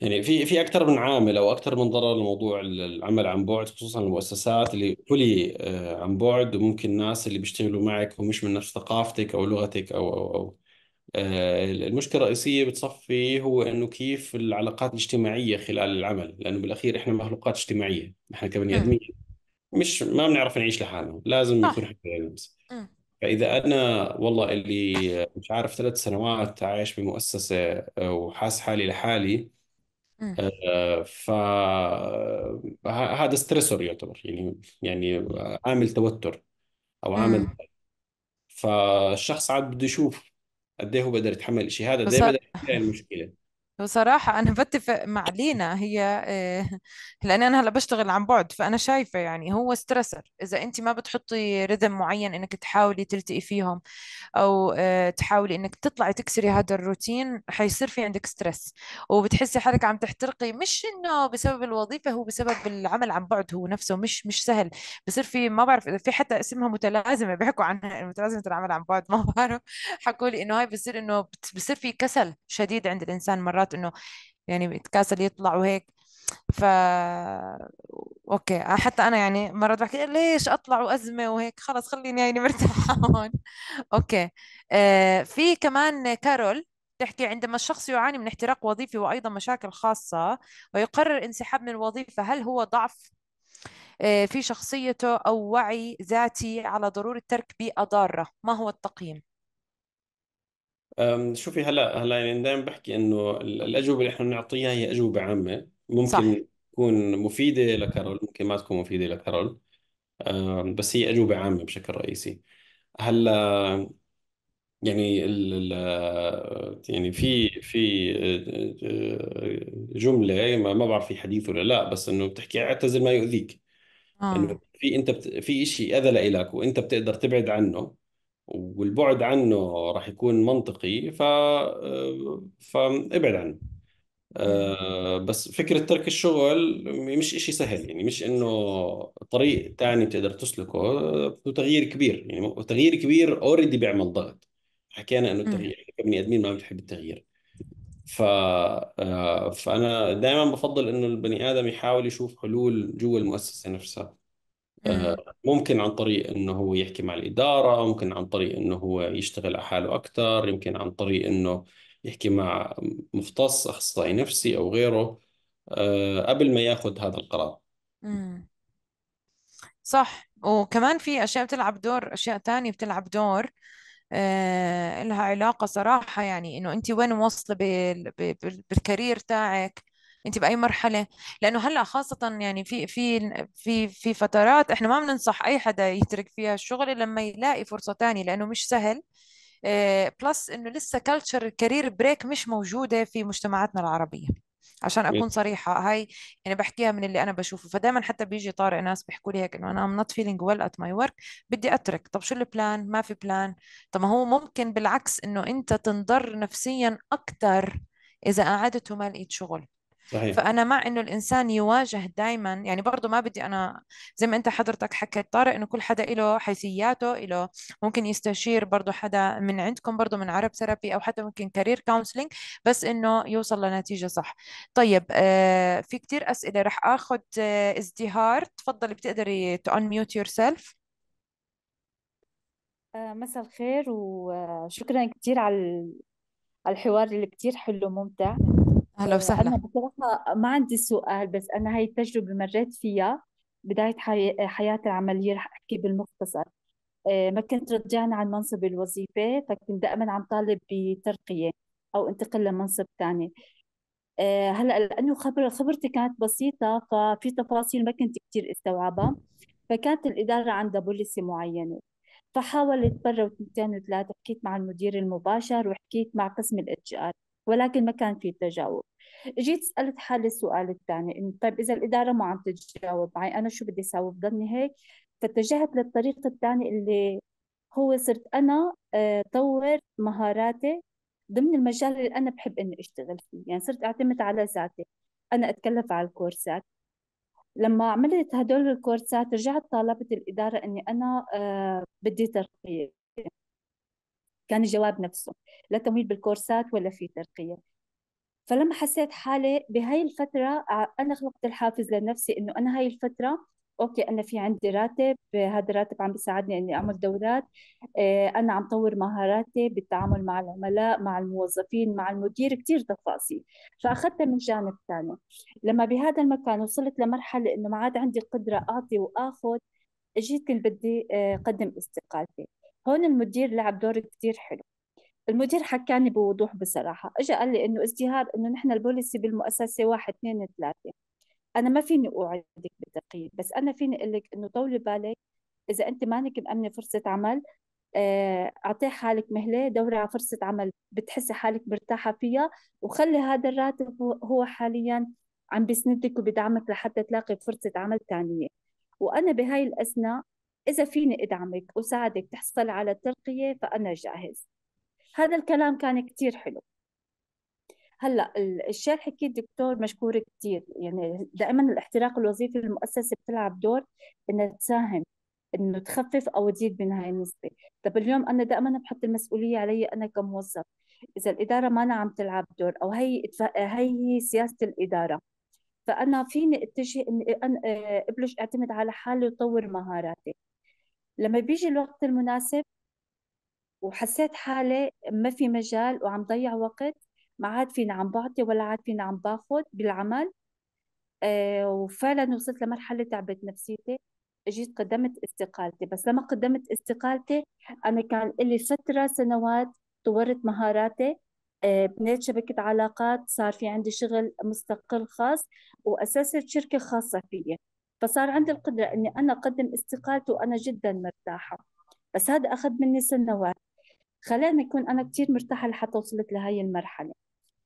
يعني في في اكثر من عامل او اكثر من ضرر لموضوع العمل عن بعد خصوصا المؤسسات اللي كلي آه، عن بعد وممكن الناس اللي بيشتغلوا معك ومش من نفس ثقافتك او لغتك او او او آه، المشكله الرئيسيه بتصفي هو انه كيف العلاقات الاجتماعيه خلال العمل لانه بالاخير احنا مخلوقات اجتماعيه احنا كبني ادمين مش ما بنعرف نعيش لحالنا لازم يكون حد حدا يلمس فإذا أنا والله اللي مش عارف ثلاث سنوات عايش بمؤسسة آه، وحاس حالي لحالي مم. آه، فهذا ستريسور يعتبر يعني يعني عامل توتر او عامل فالشخص عاد بده يشوف قد ايه هو بقدر يتحمل الشيء هذا قد ايه بقدر بصراحة يتحمل المشكله بصراحة أنا بتفق مع لينا هي آه، لأن أنا هلا بشتغل عن بعد فأنا شايفة يعني هو ستريسر إذا أنت ما بتحطي رذم معين إنك تحاولي تلتقي فيهم أو آه، تحاولي إنك تطلعي تكسري هذا الروتين حيصير في عندك ستريس وبتحسي حالك عم تحترقي مش إنه بسبب الوظيفة هو بسبب العمل عن بعد هو نفسه مش مش سهل بصير في ما بعرف إذا في حتى اسمها متلازمة بيحكوا عنها متلازمة العمل عن بعد ما بعرف حكوا لي إنه هاي بصير إنه بصير في كسل شديد عند الإنسان مرات مرات انه يعني بيتكاسل يطلع وهيك ف اوكي حتى انا يعني مرات بحكي ليش اطلع وازمه وهيك خلص خليني يعني مرتاحه هون اوكي آه، في كمان كارول تحكي عندما الشخص يعاني من احتراق وظيفي وايضا مشاكل خاصه ويقرر انسحاب من الوظيفه هل هو ضعف آه، في شخصيته او وعي ذاتي على ضروره ترك بيئه ضاره ما هو التقييم شوفي هلا هلا يعني دائما بحكي انه الاجوبه اللي احنا بنعطيها هي اجوبه عامه صح ممكن تكون مفيده لكارول ممكن ما تكون مفيده لكارول بس هي اجوبه عامه بشكل رئيسي هلا يعني ال يعني في في أه، جمله ما بعرف في حديث ولا لا بس انه بتحكي اعتزل ما يؤذيك اه انه في انت في شيء اذى لك وانت بتقدر تبعد عنه والبعد عنه راح يكون منطقي ف فابعد عنه أه بس فكرة ترك الشغل مش إشي سهل يعني مش إنه طريق ثاني بتقدر تسلكه تغيير كبير يعني تغيير كبير أوريدي بيعمل ضغط حكينا إنه التغيير كبني آدمين ما بتحب التغيير ف آه، فأنا دائما بفضل إنه البني آدم يحاول يشوف حلول جوا المؤسسة نفسها آه، ممكن عن طريق انه هو يحكي مع الاداره ممكن عن طريق انه هو يشتغل على حاله اكثر يمكن عن طريق انه يحكي مع مختص اخصائي نفسي او غيره آه، قبل ما ياخذ هذا القرار صح وكمان في اشياء بتلعب دور اشياء تانية بتلعب دور آه، لها علاقة صراحة يعني انه انت وين واصلة بالكارير تاعك انت باي مرحله لانه هلا خاصه يعني في في في في فترات احنا ما بننصح اي حدا يترك فيها الشغل الا لما يلاقي فرصه ثانيه لانه مش سهل بلس آه، انه لسه كلتشر كارير بريك مش موجوده في مجتمعاتنا العربيه عشان اكون صريحه هاي يعني بحكيها من اللي انا بشوفه فدائما حتى بيجي طارق ناس بيحكوا لي هيك انه انا ام نوت فيلينج ويل ات ماي ورك بدي اترك طب شو البلان ما في بلان طب ما هو ممكن بالعكس انه انت تنضر نفسيا اكثر اذا قعدت وما لقيت شغل صحيح. فانا مع انه الانسان يواجه دائما يعني برضه ما بدي انا زي ما انت حضرتك حكيت طارق انه كل حدا له حيثياته له ممكن يستشير برضه حدا من عندكم برضه من عرب ثيرابي او حتى ممكن كارير كونسلنج بس انه يوصل لنتيجه صح طيب آه، في كتير اسئله رح اخذ آه، ازدهار تفضلي بتقدري تون ميوت يور سيلف مساء الخير وشكرا آه، كثير على الحوار اللي كثير حلو وممتع اهلا آه، وسهلا انا بصراحه ما عندي سؤال بس انا هاي التجربه مريت فيها بدايه حياتي العمليه رح احكي بالمختصر آه، ما كنت رجعنا عن منصب الوظيفه فكنت دائما عم طالب بترقيه او انتقل لمنصب ثاني آه، هلا لانه خبر خبرتي كانت بسيطه ففي تفاصيل ما كنت كثير استوعبها فكانت الاداره عندها بوليسي معينه فحاولت مره وثنتين وثلاثه حكيت مع المدير المباشر وحكيت مع قسم الاتش ار ولكن ما كان في تجاوب جيت سالت حالي السؤال الثاني انه طيب اذا الاداره ما عم تتجاوب معي انا شو بدي اسوي بضلني هيك فاتجهت للطريق الثاني اللي هو صرت انا آه، طور مهاراتي ضمن المجال اللي انا بحب اني اشتغل فيه يعني صرت اعتمد على ذاتي انا اتكلف على الكورسات لما عملت هدول الكورسات رجعت طالبت الإدارة أني أنا آه، بدي ترقية كان الجواب نفسه لا تمويل بالكورسات ولا في ترقية فلما حسيت حالي بهاي الفترة آه، أنا خلقت الحافز لنفسي إنه أنا هاي الفترة أوكي أنا في عندي راتب هذا الراتب عم بيساعدني إني أعمل دورات آه، أنا عم طور مهاراتي بالتعامل مع العملاء مع الموظفين مع المدير كتير تفاصيل فأخذتها من جانب ثاني لما بهذا المكان وصلت لمرحلة إنه ما عاد عندي قدرة أعطي وآخذ جيت كنت بدي آه، أقدم استقالتي هون المدير لعب دور كثير حلو المدير حكاني بوضوح بصراحة اجى قال لي انه ازدهار انه نحن البوليسي بالمؤسسة واحد اثنين ثلاثة انا ما فيني اوعدك بالتقييم بس انا فيني اقول لك انه طولي بالك اذا انت مانك مأمنة فرصة عمل آه، اعطي حالك مهله دوري على فرصه عمل بتحسي حالك مرتاحه فيها وخلي هذا الراتب هو حاليا عم بيسندك وبدعمك لحتى تلاقي فرصه عمل ثانيه وانا بهاي الاثناء إذا فيني أدعمك وساعدك تحصل على الترقية فأنا جاهز هذا الكلام كان كتير حلو هلا الشيء اللي حكيه الدكتور مشكور كثير يعني دائما الاحتراق الوظيفي المؤسسه بتلعب دور انها تساهم انه تخفف او تزيد من هاي النسبه طب اليوم انا دائما بحط المسؤوليه علي انا كموظف اذا الاداره ما أنا عم تلعب دور او هي هي سياسه الاداره فانا فيني اتجه اني ابلش اعتمد على حالي وطور مهاراتي لما بيجي الوقت المناسب وحسيت حالي ما في مجال وعم ضيع وقت ما عاد فينا عم بعطي ولا عاد فينا عم باخذ بالعمل آه وفعلا وصلت لمرحله تعبت نفسيتي اجيت قدمت استقالتي بس لما قدمت استقالتي انا كان لي فتره سنوات طورت مهاراتي آه بنيت شبكه علاقات صار في عندي شغل مستقل خاص واسست شركه خاصه فيي فصار عندي القدرة إني أنا أقدم استقالتي وأنا جدا مرتاحة بس هذا أخذ مني سنوات خلاني أكون أنا كتير مرتاحة لحتى وصلت لهي المرحلة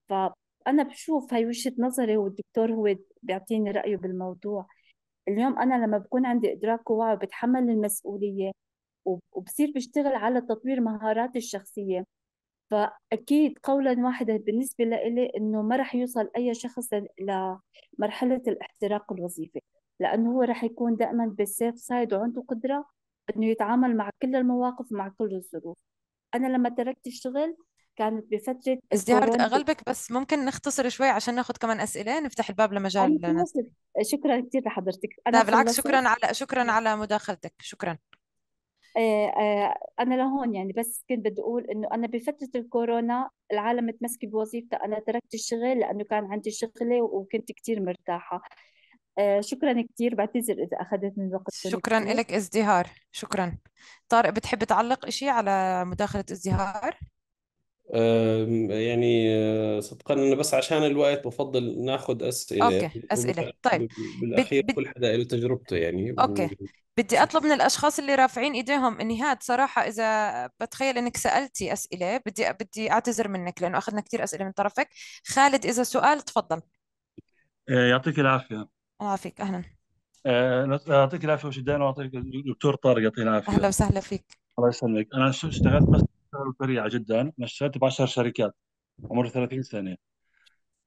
فأنا بشوف هي وجهة نظري والدكتور هو بيعطيني رأيه بالموضوع اليوم أنا لما بكون عندي إدراك ووعي وبتحمل المسؤولية وبصير بشتغل على تطوير مهاراتي الشخصية فأكيد قولا واحدا بالنسبة لإلي إنه ما رح يوصل أي شخص لمرحلة الاحتراق الوظيفي لانه هو رح يكون دائما بالسيف سايد وعنده قدره انه يتعامل مع كل المواقف ومع كل الظروف انا لما تركت الشغل كانت بفترة ازدهار أغلبك بس ممكن نختصر شوي عشان ناخذ كمان أسئلة نفتح الباب لمجال شكرا كثير لحضرتك أنا لا بالعكس شكرا على شكرا على مداخلتك شكرا آه، آه، أنا لهون يعني بس كنت بدي أقول إنه أنا بفترة الكورونا العالم متمسكة بوظيفتها أنا تركت الشغل لأنه كان عندي شغلة وكنت كثير مرتاحة آه، شكرا كثير بعتذر إذا أخذت من وقت شكرا لك ازدهار شكرا طارق بتحب تعلق شيء على مداخلة ازدهار؟ يعني آه، صدقا انا بس عشان الوقت بفضل ناخذ اسئله اوكي اسئله طيب بالاخير بد... كل حدا له تجربته يعني اوكي بدي اطلب من الاشخاص اللي رافعين ايديهم هاد صراحه اذا بتخيل انك سالتي اسئله بدي بدي اعتذر منك لانه اخذنا كثير اسئله من طرفك خالد اذا سؤال تفضل آه، يعطيك العافيه الله يعافيك اهلا آه، يعطيك العافيه وش دائما واعطيك الدكتور طارق يعطيه العافيه اهلا وسهلا فيك الله يسلمك انا اشتغلت بس سريعه جدا اشتغلت ب 10 شركات عمري 30 سنه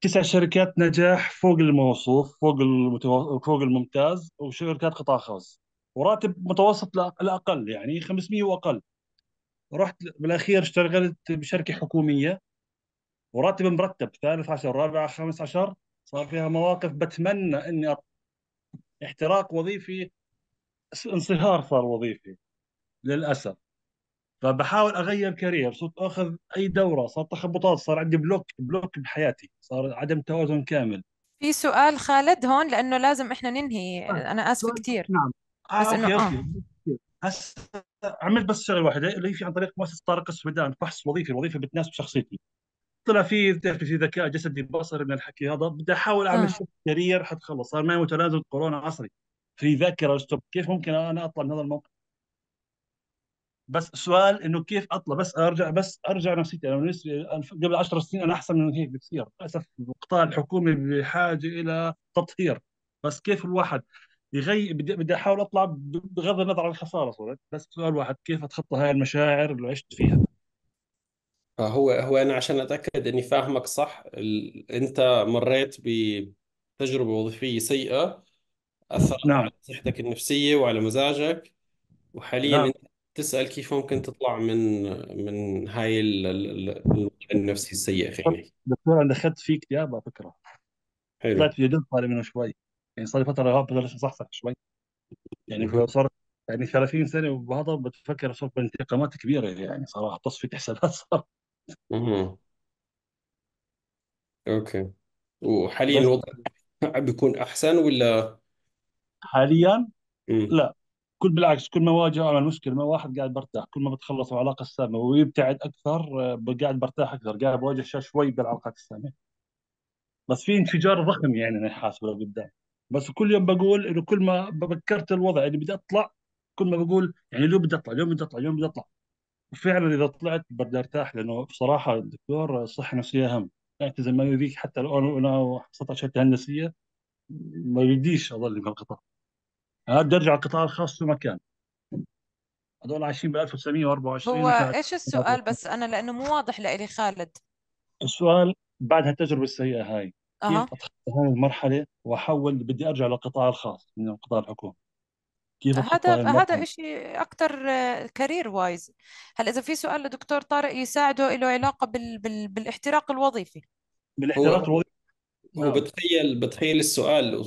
تسع شركات نجاح فوق الموصوف فوق المتو... فوق الممتاز وشركات قطاع خاص وراتب متوسط الاقل يعني 500 واقل رحت بالاخير اشتغلت بشركه حكوميه وراتب مرتب ثالث عشر رابع خامس عشر صار فيها مواقف بتمنى اني احتراق وظيفي انصهار صار وظيفي للاسف فبحاول اغير كارير صرت اخذ اي دوره صار تخبطات صار عندي بلوك بلوك بحياتي صار عدم توازن كامل في سؤال خالد هون لانه لازم احنا ننهي طيب. انا اسف طيب، كثير نعم آه بس آه. آه. هسه عملت بس شغله واحده اللي في عن طريق مؤسسه طارق السويدان فحص وظيفي الوظيفه بتناسب شخصيتي طلع في في ذكاء جسدي بصري من الحكي هذا بدي احاول اعمل آه. شيء كارير حتخلص صار معي متلازمه كورونا عصري في ذاكره ستوب كيف ممكن انا اطلع من هذا الموقف بس السؤال انه كيف اطلع بس ارجع بس ارجع نفسيتي انا بالنسبه قبل 10 سنين انا احسن من هيك بكثير للاسف القطاع الحكومي بحاجه الى تطهير بس كيف الواحد يغي بدي, بدي احاول اطلع بغض النظر عن الخساره صارت بس سؤال واحد كيف اتخطى هاي المشاعر اللي عشت فيها هو هو انا عشان اتاكد اني فاهمك صح ال... انت مريت بتجربه وظيفيه سيئه اثرت نعم على صحتك النفسيه وعلى مزاجك وحاليا نعم انت تسال كيف ممكن تطلع من من هاي الوضع النفسي السيء خلينا دكتور انا دخلت فيه اكتئاب على فكره حلو طلعت في جديد طالع منه شوي يعني صار لي فتره هاب بلش اصحصح شوي يعني صار يعني 30 سنه وبهذا بتفكر صرت بانتقامات كبيره يعني صراحه تصفيه حسابات صار اها اوكي وحاليا بس الوضع بيكون احسن ولا حاليا امم لا كل بالعكس كل ما واجه على المشكله ما واحد قاعد برتاح كل ما بتخلص العلاقه السامه ويبتعد اكثر آه، قاعد برتاح اكثر قاعد بواجه شيء شوي بالعلاقات السامه بس في انفجار ضخم يعني انا حاسبه لقدام بس كل يوم بقول انه كل ما بكرت الوضع اني بدي اطلع كل ما بقول يعني اليوم بدي اطلع اليوم بدي اطلع اليوم بدي اطلع وفعلا اذا طلعت بدي ارتاح لانه بصراحه الدكتور الصحه النفسيه اهم يعني اعتزل ما يرضيك حتى لو انا حصلت على شهاده هندسيه ما بديش اضل بهالقطاع هذا بدي ارجع القطاع الخاص في مكان هذول عايشين ب 1924 هو ايش السؤال بس انا لانه مو واضح لإلي خالد السؤال بعد هالتجربه السيئه هاي أه. كيف اتخطى هاي المرحله واحول بدي ارجع للقطاع الخاص من القطاع الحكومي كيف هذا هذا شيء اكثر آه، كارير وايز هلا اذا في سؤال لدكتور طارق يساعده له علاقه بال... بال... بالاحتراق الوظيفي بالاحتراق الوظيفي هو نعم. بتخيل بتخيل السؤال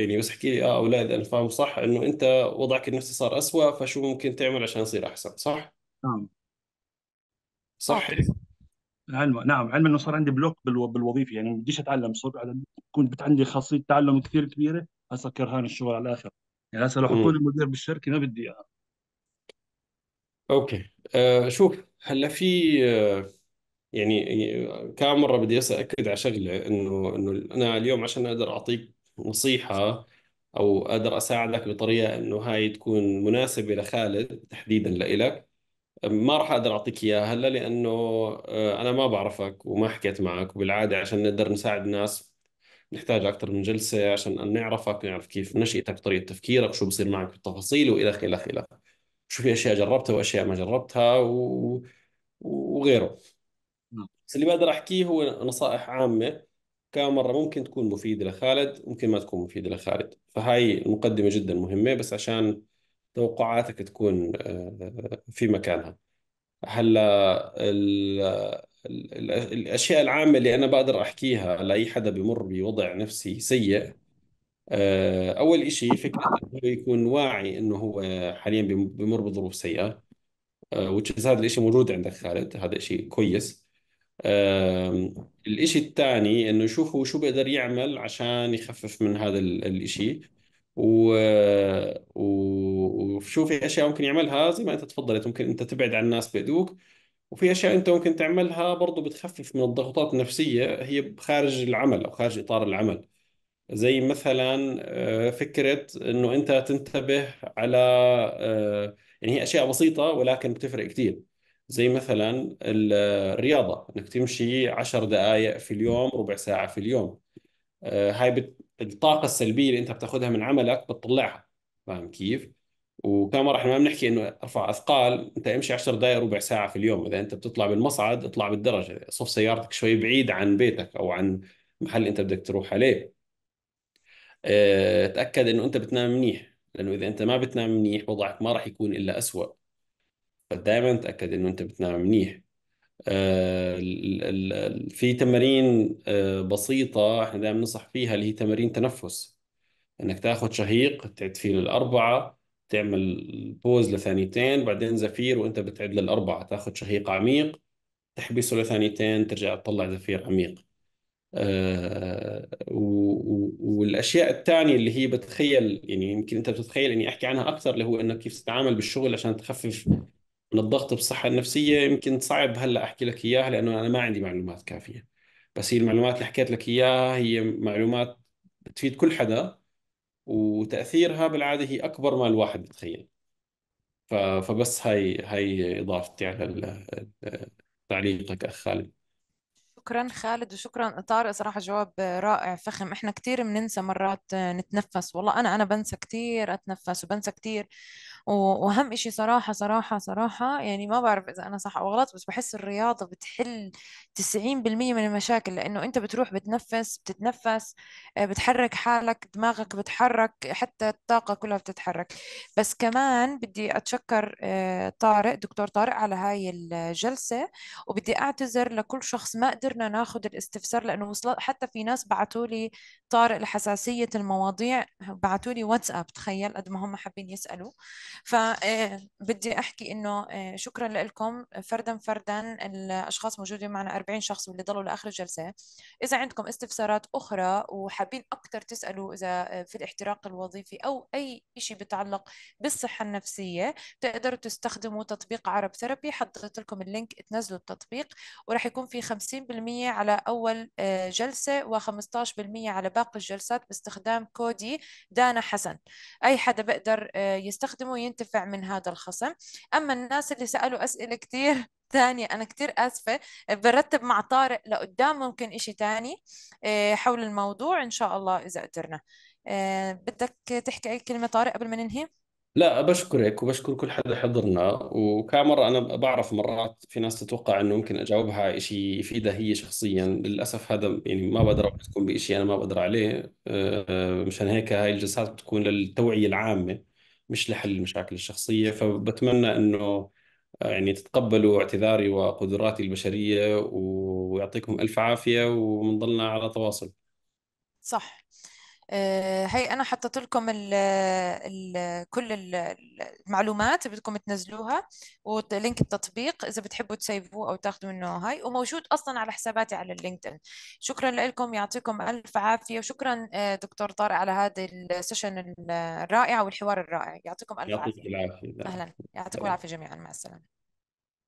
يعني بس احكي لي اه او لا اذا انا فاهم صح انه انت وضعك النفسي صار اسوء فشو ممكن تعمل عشان يصير احسن صح؟ نعم صح علم نعم علم انه صار عندي بلوك بالو... بالوظيفه يعني بديش اتعلم صرت كنت عندي خاصيه تعلم كثير كبيره هسه كرهان الشغل على الاخر يعني هسه لو حطوني مدير بالشركه ما بدي اياها اوكي آه، شوف هلا في آه، يعني كم مره بدي هسه اكد على شغله انه انه انا اليوم عشان اقدر اعطيك نصيحه او اقدر اساعدك بطريقه انه هاي تكون مناسبه لخالد تحديدا لإلك ما راح اقدر اعطيك اياها هلا لانه آه، انا ما بعرفك وما حكيت معك وبالعاده عشان نقدر نساعد الناس نحتاج اكثر من جلسه عشان نعرفك نعرف كيف نشاتك طريقه تفكيرك شو بصير معك بالتفاصيل والى اخره الى شو في اشياء جربتها واشياء ما جربتها و... وغيره نعم. بس اللي بقدر احكيه هو نصائح عامه كم مره ممكن تكون مفيده لخالد ممكن ما تكون مفيده لخالد فهاي المقدمه جدا مهمه بس عشان توقعاتك تكون آه، في مكانها هلا الاشياء العامه اللي انا بقدر احكيها لاي حدا بمر بوضع نفسي سيء آه، اول إشي فكره انه يكون واعي انه هو حاليا بمر بظروف سيئه وتشز آه، هذا الإشي موجود عندك خالد هذا إشي كويس الإشي الثاني انه هو شو بيقدر يعمل عشان يخفف من هذا الإشي و... وشو في اشياء ممكن يعملها زي ما انت تفضلت ممكن انت تبعد عن الناس بيدوك وفي اشياء انت ممكن تعملها برضو بتخفف من الضغوطات النفسيه هي خارج العمل او خارج اطار العمل زي مثلا آه، فكره انه انت تنتبه على آه، يعني هي اشياء بسيطه ولكن بتفرق كثير زي مثلا آه، الرياضه انك تمشي 10 دقائق في اليوم ربع ساعه في اليوم هاي بت... الطاقه السلبيه اللي انت بتاخذها من عملك بتطلعها فاهم كيف؟ وكم مره احنا ما بنحكي انه ارفع اثقال انت امشي 10 دقائق ربع ساعه في اليوم اذا انت بتطلع بالمصعد اطلع بالدرجه صف سيارتك شوي بعيد عن بيتك او عن المحل اللي انت بدك تروح عليه آه، تاكد انه انت بتنام منيح لانه اذا انت ما بتنام منيح وضعك ما راح يكون الا اسوء فدائما تاكد انه انت بتنام منيح آه، ال ال في تمارين آه، بسيطه احنا دائما بننصح فيها اللي هي تمارين تنفس انك تاخذ شهيق تعد فيه للاربعه تعمل بوز لثانيتين بعدين زفير وانت بتعد للأربعة تاخذ شهيق عميق تحبسه لثانيتين ترجع تطلع زفير عميق آه، والاشياء الثانيه اللي هي بتخيل يعني يمكن انت بتتخيل اني احكي عنها اكثر اللي هو انك كيف تتعامل بالشغل عشان تخفف من الضغط بالصحه النفسيه يمكن صعب هلا احكي لك اياها لانه انا ما عندي معلومات كافيه بس هي المعلومات اللي حكيت لك اياها هي معلومات بتفيد كل حدا وتاثيرها بالعاده هي اكبر ما الواحد بيتخيل فبس هاي هاي اضافتي على تعليقك اخ خالد شكرا خالد وشكرا طارق صراحه جواب رائع فخم احنا كثير بننسى مرات نتنفس والله انا انا بنسى كثير اتنفس وبنسى كثير واهم اشي صراحة صراحة صراحة يعني ما بعرف اذا انا صح او غلط بس بحس الرياضة بتحل 90% من المشاكل لانه انت بتروح بتنفس بتتنفس آه، بتحرك حالك دماغك بتحرك حتى الطاقة كلها بتتحرك بس كمان بدي اتشكر آه، طارق دكتور طارق على هاي الجلسة وبدي اعتذر لكل شخص ما قدرنا ناخذ الاستفسار لانه حتى في ناس بعثوا لي طارق لحساسية المواضيع بعثوا لي واتساب تخيل قد ما هم حابين يسألوا فبدي آه، احكي انه آه، شكرا لكم فردا فردا الاشخاص موجودين معنا 40 شخص واللي ضلوا لاخر الجلسه اذا عندكم استفسارات اخرى وحابين اكثر تسالوا اذا آه، في الاحتراق الوظيفي او اي شيء بيتعلق بالصحه النفسيه تقدروا تستخدموا تطبيق عرب ثيرابي حطيت لكم اللينك تنزلوا التطبيق وراح يكون في 50% على اول جلسه و15% على باقي الجلسات باستخدام كودي دانا حسن اي حدا بقدر يستخدمه ينتفع من هذا الخصم أما الناس اللي سألوا أسئلة كثير ثانية أنا كتير آسفة برتب مع طارق لقدام ممكن إشي تاني آه، حول الموضوع إن شاء الله إذا قدرنا آه، بدك تحكي أي كلمة طارق قبل ما ننهي؟ لا بشكرك وبشكر كل حدا حضرنا مرة انا بعرف مرات في ناس تتوقع انه ممكن اجاوبها شيء يفيدها هي شخصيا للاسف هذا يعني ما بقدر اوعدكم بشيء انا ما بقدر عليه آه، مشان هيك هاي الجلسات بتكون للتوعيه العامه مش لحل المشاكل الشخصيه فبتمنى انه آه، يعني تتقبلوا اعتذاري وقدراتي البشريه ويعطيكم الف عافيه ونضلنا على تواصل صح هاي آه، انا حطيت لكم الـ الـ كل المعلومات بدكم تنزلوها ولينك التطبيق اذا بتحبوا تسيفوه او تاخذوا منه هاي وموجود اصلا على حساباتي على اللينكدين شكرا لكم يعطيكم الف عافيه وشكرا آه، دكتور طارق على هذا السيشن الرائع والحوار الرائع يعطيكم الف عافيه العافيه اهلا يعطيكم العافيه جميعا مع السلامه